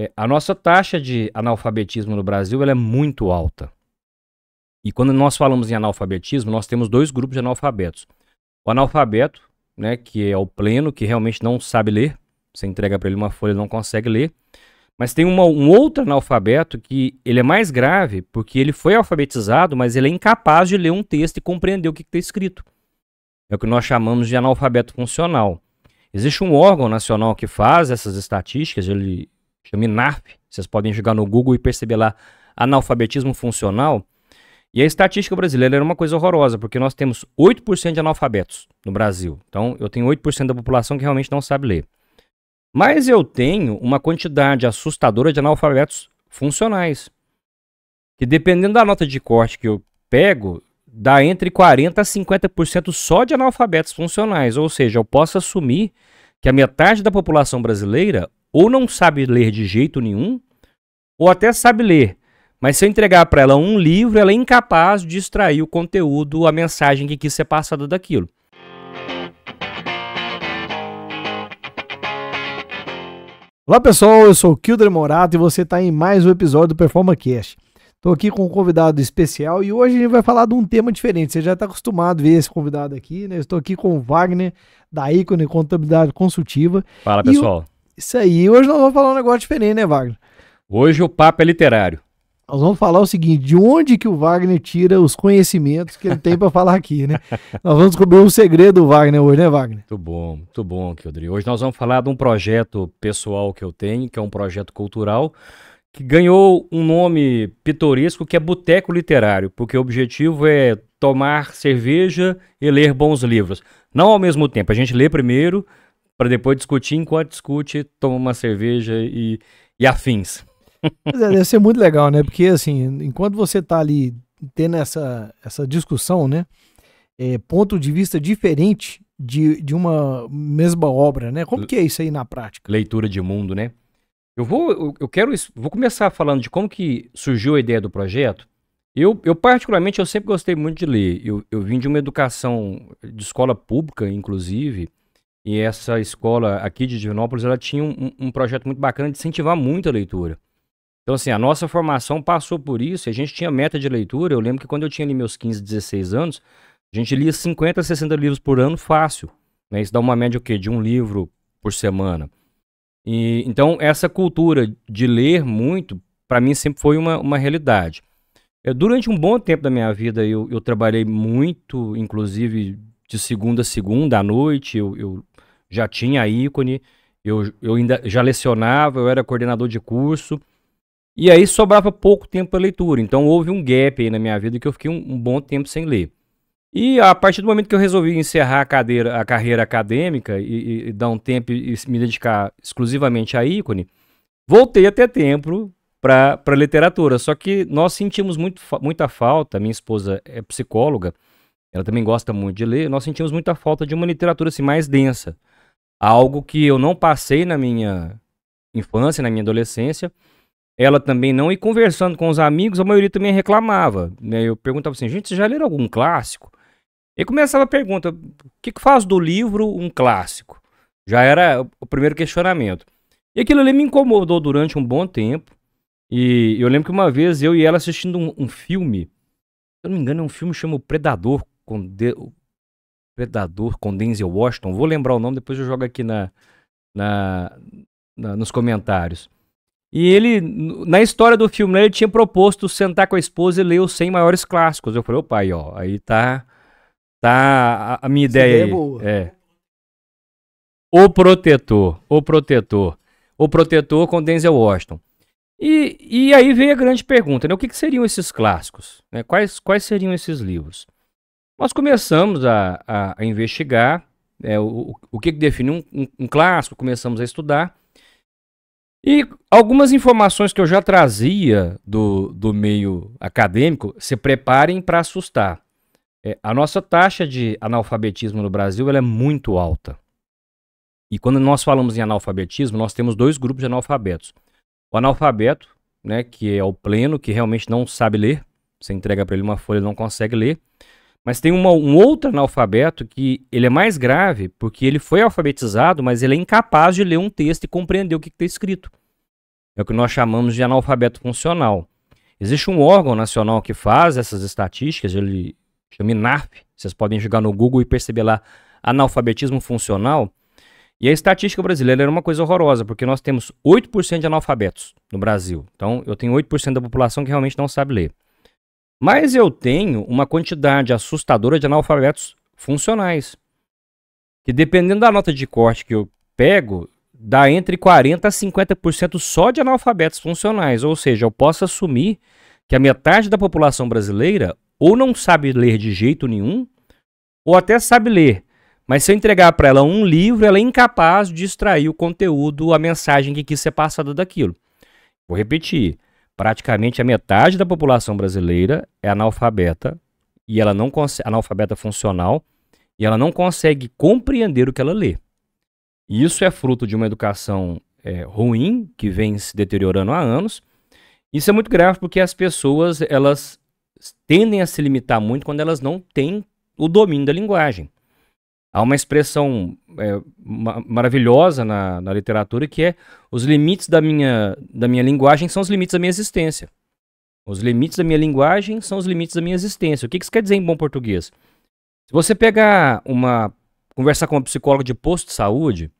É, a nossa taxa de analfabetismo no Brasil é muito alta. E quando nós falamos em analfabetismo, nós temos dois grupos de analfabetos. O analfabeto, né, que é o pleno, que realmente não sabe ler. Você entrega para ele uma folha, ele não consegue ler. Mas tem uma, um outro analfabeto que ele é mais grave, porque ele foi alfabetizado, mas ele é incapaz de ler um texto e compreender o que está escrito. É o que nós chamamos de analfabeto funcional. Existe um órgão nacional que faz essas estatísticas, ele chama INAF. Vocês podem jogar no Google e perceber lá analfabetismo funcional. E a estatística brasileira era uma coisa horrorosa, porque nós temos 8% de analfabetos no Brasil. Então, eu tenho 8% da população que realmente não sabe ler. Mas eu tenho uma quantidade assustadora de analfabetos funcionais. Que dependendo da nota de corte que eu pego, dá entre 40% a 50% só de analfabetos funcionais. Ou seja, eu posso assumir que a metade da população brasileira ou não sabe ler de jeito nenhum, ou até sabe ler, mas se eu entregar para ela um livro, ela é incapaz de extrair o conteúdo, a mensagem que quis ser passada daquilo. Olá pessoal, eu sou o Kilder Morato e você está em mais um episódio do Performa Cast. Estou aqui com um convidado especial e hoje a gente vai falar de um tema diferente. Você já está acostumado a ver esse convidado aqui, né? estou aqui com o Wagner, da Icone Contabilidade Consultiva. Fala pessoal. O isso aí, hoje nós vamos falar um negócio diferente, né, Wagner? Hoje o papo é literário. Nós vamos falar o seguinte, de onde que o Wagner tira os conhecimentos que ele tem para falar aqui, né? Nós vamos descobrir o um segredo do Wagner hoje, né, Wagner? Muito bom, muito bom, Kildri. Hoje nós vamos falar de um projeto pessoal que eu tenho, que é um projeto cultural, que ganhou um nome pitoresco que é Boteco Literário, porque o objetivo é tomar cerveja e ler bons livros. Não ao mesmo tempo, a gente lê primeiro, para depois discutir, enquanto discute, toma uma cerveja e, e afins. Mas é, deve ser muito legal, né? Porque assim, enquanto você está ali tendo essa, essa discussão, né? É, ponto de vista diferente de, de uma mesma obra, né? Como que é isso aí na prática? Leitura de mundo, né? Eu vou, eu quero, vou começar falando de como que surgiu a ideia do projeto. Eu, eu particularmente, eu sempre gostei muito de ler. Eu, eu vim de uma educação de escola pública, inclusive, e essa escola aqui de Divinópolis, ela tinha um, um projeto muito bacana de incentivar muito a leitura. Então, assim, a nossa formação passou por isso, a gente tinha meta de leitura. Eu lembro que quando eu tinha ali meus 15, 16 anos, a gente lia 50, 60 livros por ano fácil. Né? Isso dá uma média o quê? De um livro por semana. E, então, essa cultura de ler muito, para mim, sempre foi uma, uma realidade. Eu, é, durante um bom tempo da minha vida, eu, eu trabalhei muito, inclusive de segunda a segunda à noite. Eu, eu já tinha ícone, eu, eu ainda já lecionava, eu era coordenador de curso. E aí sobrava pouco tempo para leitura. Então houve um gap aí na minha vida que eu fiquei um, um, bom tempo sem ler. E a partir do momento que eu resolvi encerrar a, cadeira, a carreira acadêmica e, e, e dar um tempo e me dedicar exclusivamente à ícone, voltei até tempo para literatura. Só que nós sentimos muito, muita falta, minha esposa é psicóloga, ela também gosta muito de ler, nós sentimos muita falta de uma literatura assim, mais densa algo que eu não passei na minha infância, na minha adolescência. Ela também não, e conversando com os amigos, a maioria também reclamava. Né? Eu perguntava assim, gente, vocês já leram algum clássico? E começava a pergunta, o que, que faz do livro um clássico? Já era o primeiro questionamento. E aquilo ali me incomodou durante um bom tempo. E eu lembro que uma vez eu e ela assistindo um, um filme, se eu não me engano, é um filme chamado Predador, com de, Predador com Denzel Washington. Vou lembrar o nome, depois eu jogo aqui na, na, na nos comentários. E ele, na história do filme, né, ele tinha proposto sentar com a esposa e ler os 100 maiores clássicos. Eu falei, opa, aí, ó, aí tá, tá a, a minha ideia é aí. É, boa. é. O Protetor, O Protetor, O Protetor com Denzel Washington. E, e aí veio a grande pergunta, né, o que, que seriam esses clássicos? Né? Quais, quais seriam esses livros? Nós começamos a, a, a investigar né, o, o que define um, um, um clássico, começamos a estudar. E algumas informações que eu já trazia do, do meio acadêmico, se preparem para assustar. É, a nossa taxa de analfabetismo no Brasil ela é muito alta. E quando nós falamos em analfabetismo, nós temos dois grupos de analfabetos. O analfabeto, né, que é o pleno, que realmente não sabe ler, você entrega para ele uma folha, ele não consegue ler. Mas tem uma, um outro analfabeto que ele é mais grave, porque ele foi alfabetizado, mas ele é incapaz de ler um texto e compreender o que está escrito. É o que nós chamamos de analfabeto funcional. Existe um órgão nacional que faz essas estatísticas, ele chama INAF, vocês podem jogar no Google e perceber lá analfabetismo funcional. E a estatística brasileira era uma coisa horrorosa, porque nós temos 8% de analfabetos no Brasil. Então, eu tenho 8% da população que realmente não sabe ler. Mas eu tenho uma quantidade assustadora de analfabetos funcionais. Que dependendo da nota de corte que eu pego, dá entre 40% a 50% só de analfabetos funcionais. Ou seja, eu posso assumir que a metade da população brasileira ou não sabe ler de jeito nenhum, ou até sabe ler, mas se eu entregar para ela um livro, ela é incapaz de extrair o conteúdo, a mensagem que quis ser passada daquilo. Vou repetir. Praticamente a metade da população brasileira é analfabeta e ela não analfabeta funcional e ela não consegue compreender o que ela lê. isso é fruto de uma educação é, ruim que vem se deteriorando há anos. Isso é muito grave porque as pessoas elas tendem a se limitar muito quando elas não têm o domínio da linguagem. Há uma expressão é, ma maravilhosa na, na literatura que é os limites da minha, da minha linguagem são os limites da minha existência. Os limites da minha linguagem são os limites da minha existência. O que isso quer dizer em bom português? Se você pegar uma. conversar com uma psicóloga de posto de saúde,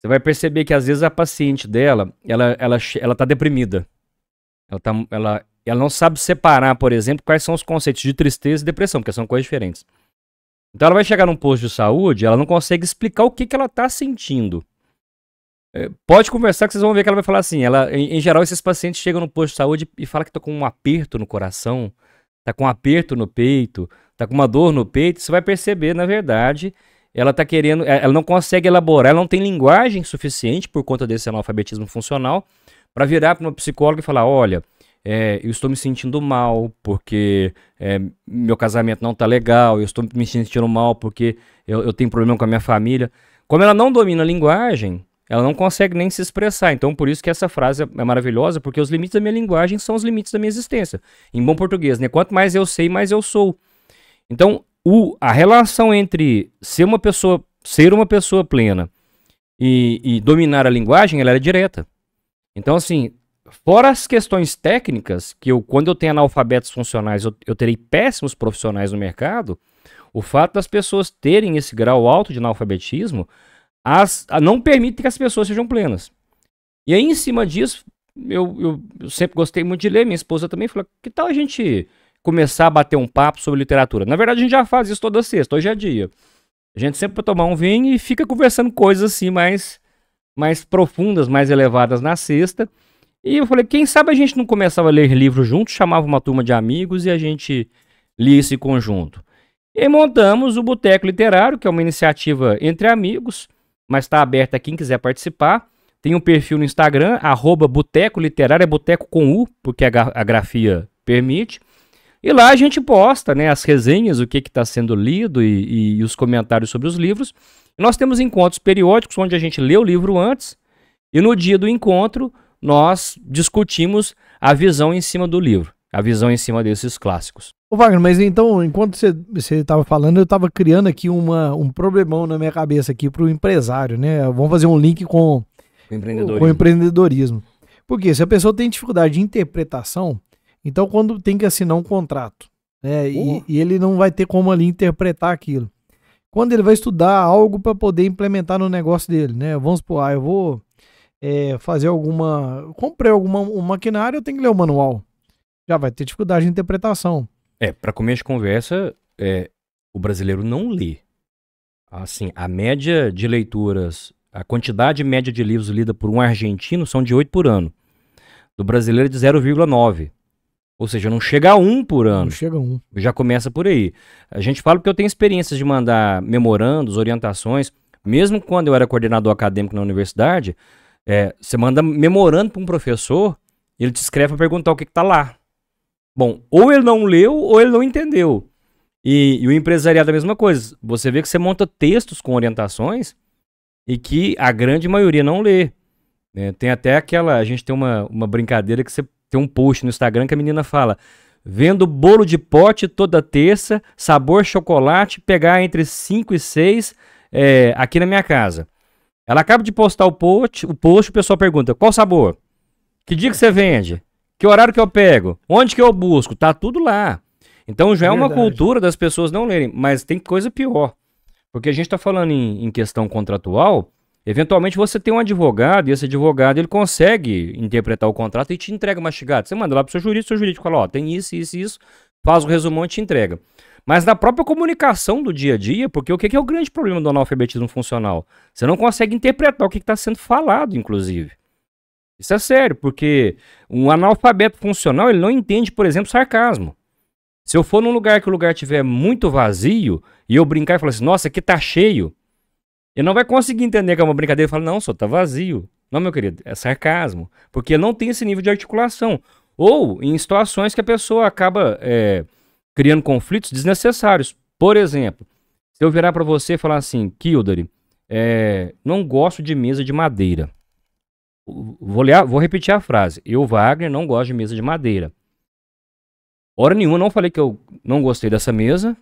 você vai perceber que às vezes a paciente dela, ela, ela, ela tá deprimida. Ela, tá, ela, ela não sabe separar, por exemplo, quais são os conceitos de tristeza e depressão, porque são coisas diferentes. Então ela vai chegar num posto de saúde, ela não consegue explicar o que, que ela está sentindo. É, pode conversar que vocês vão ver que ela vai falar assim. Ela, em, em geral, esses pacientes chegam no posto de saúde e falam que estão tá com um aperto no coração, tá com um aperto no peito, tá com uma dor no peito. Você vai perceber, na verdade, ela tá querendo, é, ela não consegue elaborar, ela não tem linguagem suficiente por conta desse analfabetismo funcional para virar para uma psicóloga e falar, olha, é, eu estou me sentindo mal porque é, meu casamento não está legal, eu estou me sentindo mal porque eu, eu tenho problema com a minha família. Como ela não domina a linguagem, ela não consegue nem se expressar. Então, por isso que essa frase é, é maravilhosa, porque os limites da minha linguagem são os limites da minha existência. Em bom português, né? Quanto mais eu sei, mais eu sou. Então, o, a relação entre ser uma pessoa, ser uma pessoa plena e, e dominar a linguagem, ela é direta. Então, assim, Fora as questões técnicas, que eu, quando eu tenho analfabetos funcionais, eu, eu terei péssimos profissionais no mercado, o fato das pessoas terem esse grau alto de analfabetismo as, não permite que as pessoas sejam plenas. E aí, em cima disso, eu, eu, eu sempre gostei muito de ler, minha esposa também falou: que tal a gente começar a bater um papo sobre literatura? Na verdade, a gente já faz isso toda sexta, hoje é dia. A gente sempre vai tomar um vinho e fica conversando coisas assim mais, mais profundas, mais elevadas na sexta. E eu falei, quem sabe a gente não começava a ler livros juntos, chamava uma turma de amigos e a gente lia esse conjunto. E montamos o Boteco Literário, que é uma iniciativa entre amigos, mas está aberta a quem quiser participar. Tem um perfil no Instagram, arroba Boteco Literário, é Boteco com U, porque a, a grafia permite. E lá a gente posta né, as resenhas, o que está sendo lido e, e, e, os comentários sobre os livros. E nós temos encontros periódicos onde a gente lê o livro antes e no dia do encontro nós discutimos a visão em cima do livro, a visão em cima desses clássicos. Ô Wagner, mas então, enquanto você estava falando, eu estava criando aqui uma, um problemão na minha cabeça aqui para o empresário, né? Vamos fazer um link com o empreendedorismo. Com o empreendedorismo. Porque se a pessoa tem dificuldade de interpretação, então quando tem que assinar um contrato, né? Uh. E, e ele não vai ter como ali interpretar aquilo. Quando ele vai estudar algo para poder implementar no negócio dele, né? Vamos supor, ah, eu vou é, fazer alguma. Comprei alguma um maquinário, eu tenho que ler o manual. Já vai ter dificuldade de interpretação. É, para começo de conversa, é, o brasileiro não lê. Assim, a média de leituras, a quantidade média de livros lida por um argentino são de 8 por ano. Do brasileiro é de 0,9. Ou seja, não chega a um por ano. Não chega a um. Já começa por aí. A gente fala porque eu tenho experiências de mandar memorandos, orientações. Mesmo quando eu era coordenador acadêmico na universidade, é, você manda memorando para um professor, ele te escreve para perguntar o que está lá. Bom, ou ele não leu ou ele não entendeu. E, e o empresariado é a mesma coisa. Você vê que você monta textos com orientações e que a grande maioria não lê. É, tem até aquela. A gente tem uma, uma brincadeira que você tem um post no Instagram que a menina fala: vendo bolo de pote toda terça, sabor chocolate, pegar entre 5 e 6 é, aqui na minha casa. Ela acaba de postar o post, o post, o pessoal pergunta: qual sabor? Que dia que você vende? Que horário que eu pego? Onde que eu busco? Tá tudo lá. Então já é, uma cultura das pessoas não lerem, mas tem coisa pior. Porque a gente está falando em, em, questão contratual, eventualmente você tem um advogado e esse advogado ele consegue interpretar o contrato e te entrega mastigado. Você manda lá para o seu jurídico, seu jurídico fala, ó, tem isso, isso, isso, faz o resumão e te entrega mas na própria comunicação do dia a dia, porque o que é o grande problema do analfabetismo funcional? Você não consegue interpretar o que está sendo falado, inclusive. Isso é sério, porque um analfabeto funcional ele não entende, por exemplo, sarcasmo. Se eu for num lugar que o lugar tiver muito vazio e eu brincar e falar assim, nossa, aqui tá cheio, ele não vai conseguir entender que é uma brincadeira e falar, não, só tá vazio. Não, meu querido, é sarcasmo. Porque não tem esse nível de articulação. Ou em situações que a pessoa acaba é, criando conflitos desnecessários. Por exemplo, se eu virar para você e falar assim, Kildare, é, não gosto de mesa de madeira. Vou, ler, vou repetir a frase. Eu, Wagner, não gosto de mesa de madeira. Hora nenhuma não falei que eu não gostei dessa mesa,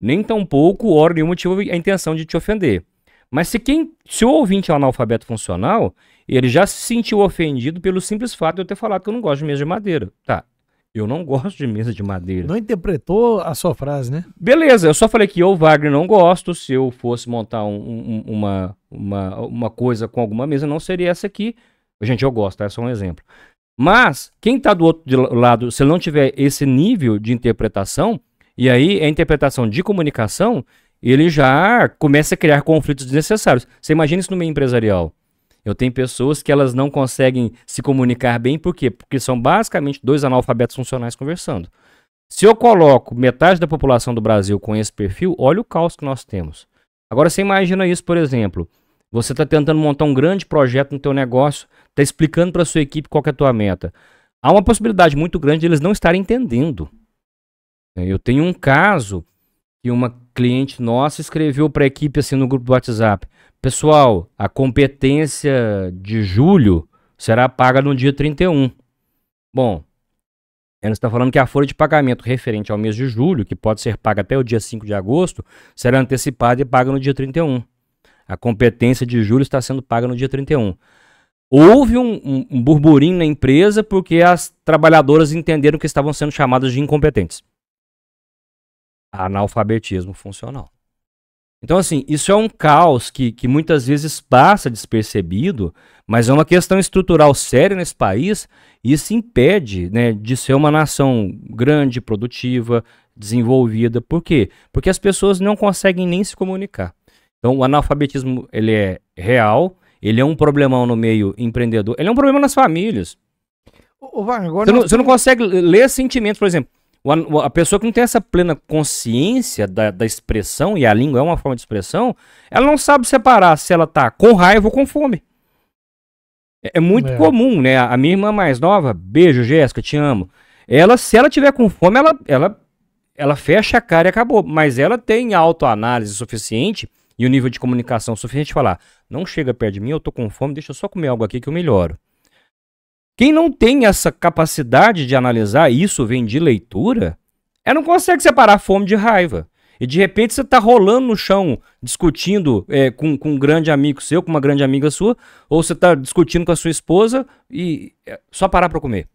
nem tampouco hora nenhuma tive a intenção de te ofender. Mas se quem, se o ouvinte é analfabeto funcional, ele já se sentiu ofendido pelo simples fato de eu ter falado que eu não gosto de mesa de madeira. Tá, eu não gosto de mesa de madeira. Não interpretou a sua frase, né? Beleza, eu só falei que eu, Wagner, não gosto. Se eu fosse montar um, um, uma, uma, uma coisa com alguma mesa, não seria essa aqui. Gente, eu gosto, tá? é só um exemplo. Mas, quem está do outro lado, se não tiver esse nível de interpretação, e aí é interpretação de comunicação, ele já começa a criar conflitos desnecessários. Você imagina isso no meio empresarial. Eu tenho pessoas que elas não conseguem se comunicar bem, por quê? Porque são basicamente dois analfabetos funcionais conversando. Se eu coloco metade da população do Brasil com esse perfil, olha o caos que nós temos. Agora você imagina isso, por exemplo, você está tentando montar um grande projeto no teu negócio, está explicando para a sua equipe qual é a tua meta. Há uma possibilidade muito grande de eles não estarem entendendo. É, eu tenho um caso que uma cliente nossa escreveu para a equipe assim no grupo do WhatsApp. Pessoal, a competência de julho será paga no dia 31. Bom, ela está falando que a folha de pagamento referente ao mês de julho, que pode ser paga até o dia 5 de agosto, será antecipada e paga no dia 31. A competência de julho está sendo paga no dia 31. Houve um, um, um burburinho na empresa porque as trabalhadoras entenderam que estavam sendo chamadas de incompetentes. Analfabetismo funcional. Então, assim, isso é um caos que, que muitas vezes passa despercebido, mas é uma questão estrutural séria nesse país e isso impede né, de ser uma nação grande, produtiva, desenvolvida. Por quê? Porque as pessoas não conseguem nem se comunicar. Então, o analfabetismo ele é real, ele é um problemão no meio empreendedor, ele é um problema nas famílias. você, não, você não consegue ler sentimentos, por exemplo a pessoa que não tem essa plena consciência da, da expressão, e a língua é uma forma de expressão, ela não sabe separar se ela tá com raiva ou com fome. É, é muito é. comum, né? A minha irmã mais nova, beijo, Jéssica, te amo. Ela, se ela tiver com fome, ela, ela, ela fecha a cara e acabou. Mas ela tem autoanálise suficiente e o nível de comunicação suficiente para falar: não chega perto de mim, eu tô com fome, deixa eu só comer algo aqui que eu melhoro. Quem não tem essa capacidade de analisar isso vem de leitura, ela é, não consegue separar fome de raiva. E de repente você está rolando no chão, discutindo é, com, com um grande amigo seu, com uma grande amiga sua, ou você está discutindo com a sua esposa e é, só parar para comer.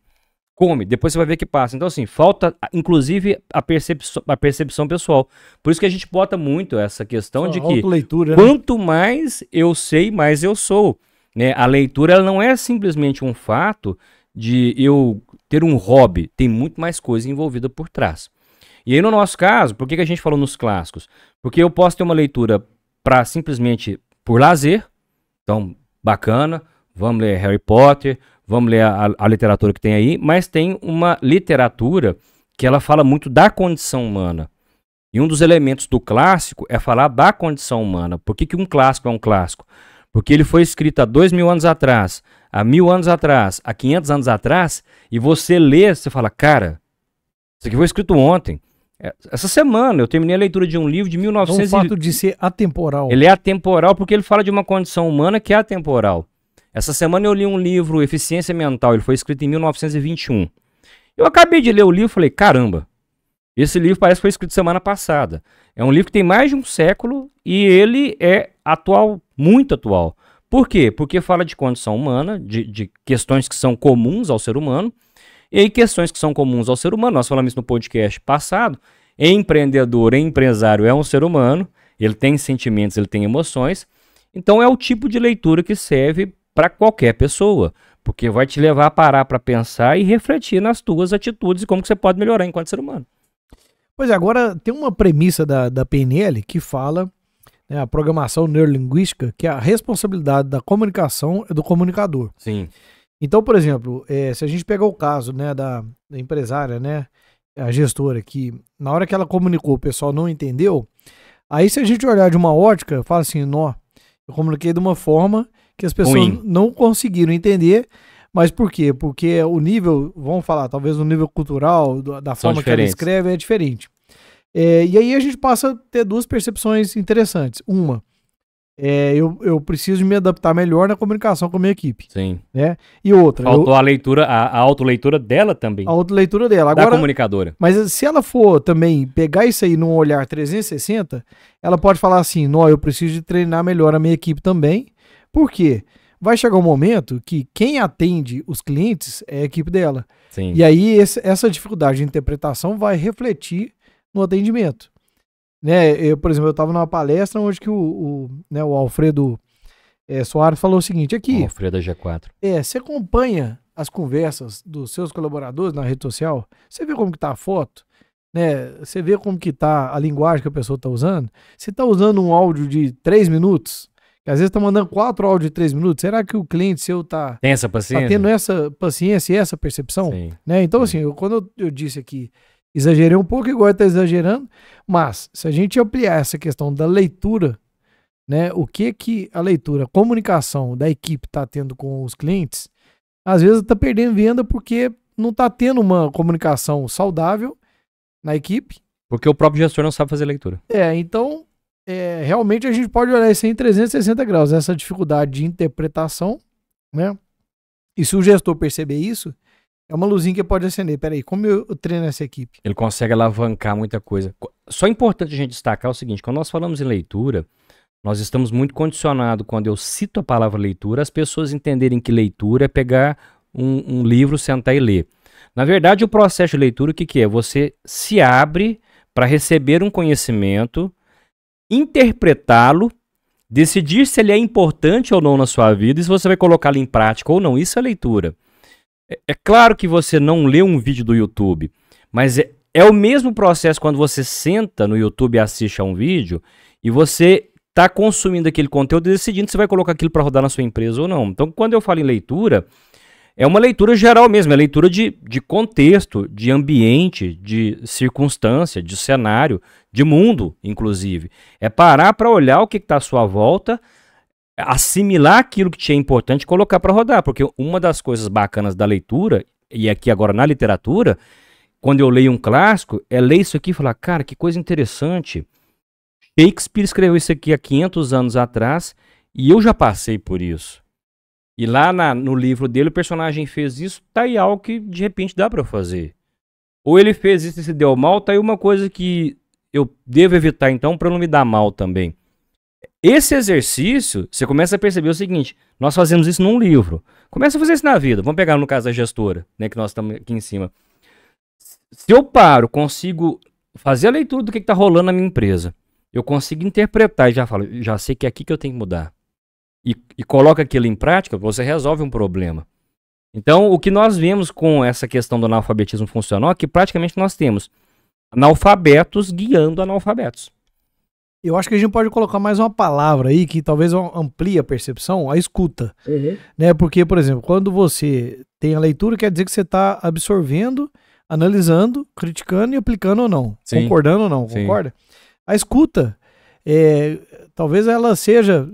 Come, depois você vai ver que passa. Então, assim, falta, inclusive, a, percepção, a percepção pessoal. Por isso que a gente bota muito essa questão só de que né? quanto né? mais eu sei, mais eu sou. Né? A leitura não é simplesmente um fato de eu ter um hobby, tem muito mais coisa envolvida por trás. E aí, no nosso caso, por que, que a gente falou nos clássicos? Porque eu posso ter uma leitura para simplesmente por lazer, então bacana, vamos ler Harry Potter, vamos ler a, a, literatura que tem aí, mas tem uma literatura que ela fala muito da condição humana. E um dos elementos do clássico é falar da condição humana. Por que, que um clássico é um clássico? Porque ele foi escrito há dois mil anos atrás, há mil anos atrás, há 500 anos atrás, e você lê, você fala, cara, isso aqui foi escrito ontem. É, essa semana eu terminei a leitura de um livro de 1900. Então, o fato de ser atemporal. Ele é atemporal porque ele fala de uma condição humana que é atemporal. Essa semana eu li um livro, Eficiência Mental, ele foi escrito em 1921. Eu acabei de ler o livro e falei, caramba, esse livro parece que foi escrito semana passada. É um livro que tem mais de um século e ele é atual, muito atual. Por quê? Porque fala de condição humana, de, de questões que são comuns ao ser humano. E questões que são comuns ao ser humano, nós falamos isso no podcast passado. Empreendedor, empresário é um ser humano, ele tem sentimentos, ele tem emoções. Então, é o tipo de leitura que serve para qualquer pessoa, porque vai te levar a parar para pensar e refletir nas tuas atitudes e como que você pode melhorar enquanto ser humano. Pois é, agora tem uma premissa da, da PNL que fala né, a programação neurolinguística, que é a responsabilidade da comunicação é do comunicador. Sim. Então, por exemplo, é, se a gente pegar o caso né, da, da, empresária, né, a gestora, que na hora que ela comunicou o pessoal não entendeu, aí se a gente olhar de uma ótica, fala assim, nó, eu comuniquei de uma forma que as pessoas Ruim. não conseguiram entender, mas por quê? Porque o nível, vamos falar, talvez o nível cultural, da São forma que ela escreve, é diferente. É, e aí a gente passa a ter duas percepções interessantes. Uma, é, eu, eu preciso me adaptar melhor na comunicação com a minha equipe. Sim. Né? E outra. Faltou eu, a leitura, a, a autoleitura dela também. A autoleitura dela. Agora, da comunicadora. Mas se ela for também pegar isso aí num olhar 360, ela pode falar assim: não, eu preciso de treinar melhor a minha equipe também. Por quê? Porque vai chegar um momento que quem atende os clientes é a equipe dela. Sim. E aí esse, essa dificuldade de interpretação vai refletir no atendimento. Né? Eu, por exemplo, eu estava numa palestra onde que o, o, né, o Alfredo é, Soares falou o seguinte aqui. O Alfredo é G4. É, você acompanha as conversas dos seus colaboradores na rede social, você vê como que tá a foto, né? Você vê como que tá a linguagem que a pessoa está usando. Se está usando um áudio de três minutos, às vezes tá mandando quatro áudios de três minutos. Será que o cliente seu tá, Tem essa paciência? tá tendo essa paciência e essa percepção? Sim. Né? Então, Sim. assim, eu, quando eu, eu, disse aqui, exagerei um pouco, igual tá exagerando, mas se a gente ampliar essa questão da leitura, né? O que que a leitura, a comunicação da equipe tá tendo com os clientes, às vezes tá perdendo venda porque não tá tendo uma comunicação saudável na equipe. Porque o próprio gestor não sabe fazer leitura. É, então é, realmente a gente pode olhar isso em 360 graus, essa dificuldade de interpretação, né? E se o gestor perceber isso, é uma luzinha que pode acender. Peraí, como eu treino essa equipe? Ele consegue alavancar muita coisa. Só é importante a gente destacar o seguinte: quando nós falamos em leitura, nós estamos muito condicionados, quando eu cito a palavra leitura, as pessoas entenderem que leitura é pegar um, um livro, sentar e ler. Na verdade, o processo de leitura, o que, que é? Você se abre para receber um conhecimento interpretá-lo, decidir se ele é importante ou não na sua vida e se você vai colocá-lo em prática ou não. Isso é leitura. É, é, claro que você não lê um vídeo do YouTube, mas é, é o mesmo processo quando você senta no YouTube e assiste a um vídeo e você está consumindo aquele conteúdo e decidindo se vai colocar aquilo para rodar na sua empresa ou não. Então, quando eu falo em leitura, é uma leitura geral mesmo, é leitura de, de contexto, de ambiente, de circunstância, de cenário, de mundo, inclusive. É parar para olhar o que está à sua volta, assimilar aquilo que te é importante e colocar para rodar. Porque uma das coisas bacanas da leitura, e aqui agora na literatura, quando eu leio um clássico, é ler isso aqui e falar, cara, que coisa interessante. Shakespeare escreveu isso aqui há 500 anos atrás e eu já passei por isso. E lá na, no livro dele, o personagem fez isso, tá aí algo que de repente dá para fazer. Ou ele fez isso e se deu mal, tá aí uma coisa que eu devo evitar então para não me dar mal também. Esse exercício, você começa a perceber o seguinte: nós fazemos isso num livro. Começa a fazer isso na vida. Vamos pegar no caso da gestora, né, que nós estamos aqui em cima. Se eu paro, consigo fazer a leitura do que está rolando na minha empresa, eu consigo interpretar e já falo, já sei que é aqui que eu tenho que mudar e, e coloca aquilo em prática, você resolve um problema. Então, o que nós vemos com essa questão do analfabetismo funcional é que praticamente nós temos analfabetos guiando analfabetos. Eu acho que a gente pode colocar mais uma palavra aí que talvez amplie a percepção, a escuta. Uhum. Né? Porque, por exemplo, quando você tem a leitura, quer dizer que você está absorvendo, analisando, criticando e aplicando ou não. Sim. Concordando ou não, Sim. concorda? A escuta, é, talvez ela seja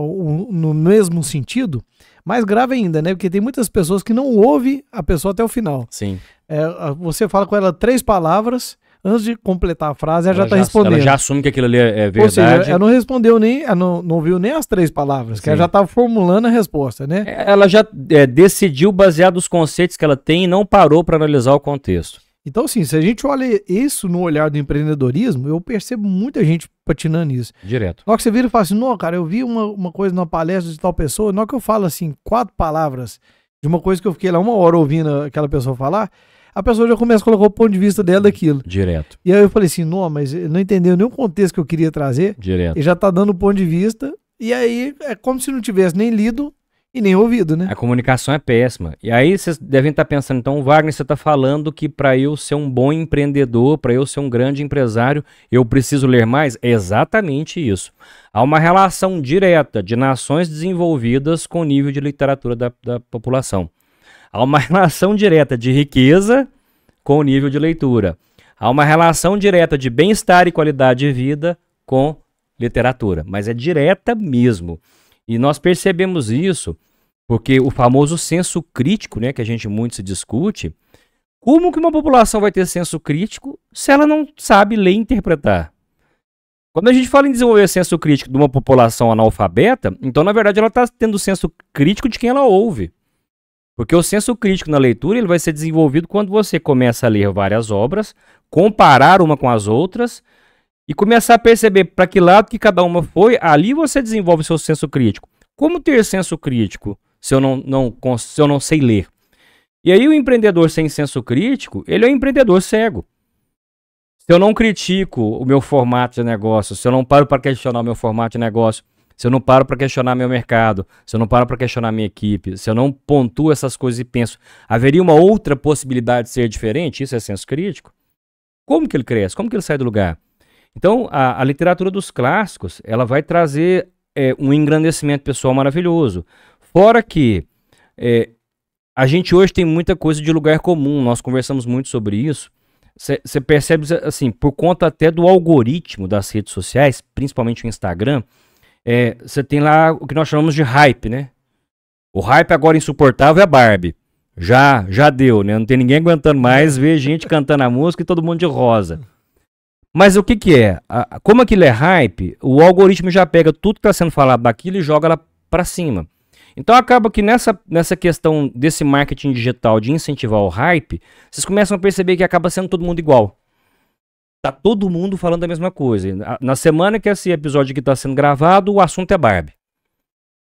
no mesmo sentido, mais grave ainda, né? Porque tem muitas pessoas que não ouvem a pessoa até o final. Sim. É, você fala com ela três palavras, antes de completar a frase, ela, ela tá já está respondendo. Ela já assume que aquilo ali é, verdade. É Ou seja, ela não respondeu nem, ela não, não ouviu nem as três palavras, Sim. que ela já estava tá formulando a resposta, né? É, ela já é, decidiu baseado nos conceitos que ela tem e não parou para analisar o contexto. Então, assim, se a gente olha isso no olhar do empreendedorismo, eu percebo muita gente patinando nisso. Direto. Na hora que você vira e fala assim, não, cara, eu vi uma, uma coisa numa palestra de tal pessoa, na hora que eu falo, assim, quatro palavras de uma coisa que eu fiquei lá uma hora ouvindo aquela pessoa falar, a pessoa já começa a colocar o ponto de vista dela daquilo. Direto. E aí eu falei assim, não, mas não entendeu nenhum contexto que eu queria trazer. Direto. Ele já tá dando o ponto de vista, e aí é como se não tivesse nem lido e nem ouvido, né? A comunicação é péssima. E aí vocês devem estar tá pensando, então, Wagner, você está falando que para eu ser um bom empreendedor, para eu ser um grande empresário, eu preciso ler mais? É exatamente isso. Há uma relação direta de nações desenvolvidas com o nível de literatura da, da população. Há uma relação direta de riqueza com o nível de leitura. Há uma relação direta de bem-estar e qualidade de vida com literatura. Mas é direta mesmo. E nós percebemos isso porque o famoso senso crítico, né, que a gente muito se discute, como que uma população vai ter senso crítico se ela não sabe ler e interpretar? Quando a gente fala em desenvolver senso crítico de uma população analfabeta, então na verdade ela está tendo senso crítico de quem ela ouve. Porque o senso crítico na leitura ele vai ser desenvolvido quando você começa a ler várias obras, comparar uma com as outras e começar a perceber para que lado que cada uma foi. Ali você desenvolve seu senso crítico. Como ter senso crítico? se eu não, não, se eu não sei ler. E aí o empreendedor sem senso crítico, ele é um empreendedor cego. Se eu não critico o meu formato de negócio, se eu não paro para questionar o meu formato de negócio, se eu não paro para questionar meu mercado, se eu não paro para questionar minha equipe, se eu não pontuo essas coisas e penso, haveria uma outra possibilidade de ser diferente? Isso é senso crítico? Como que ele cresce? Como que ele sai do lugar? Então, a, a literatura dos clássicos, ela vai trazer é, um engrandecimento pessoal maravilhoso, Fora que é, a gente hoje tem muita coisa de lugar comum, nós conversamos muito sobre isso. Você percebe, assim, por conta até do algoritmo das redes sociais, principalmente o Instagram, você é, tem lá o que nós chamamos de hype, né? O hype agora insuportável é a Barbie. Já, já deu, né? Não tem ninguém aguentando mais ver gente cantando a música e todo mundo de rosa. Mas o que que é? A, como aquilo é hype, o algoritmo já pega tudo que está sendo falado daquilo e joga lá para cima. Então acaba que nessa, nessa questão desse marketing digital de incentivar o hype, vocês começam a perceber que acaba sendo todo mundo igual. Tá todo mundo falando a mesma coisa. Na, semana que esse episódio que está sendo gravado, o assunto é Barbie.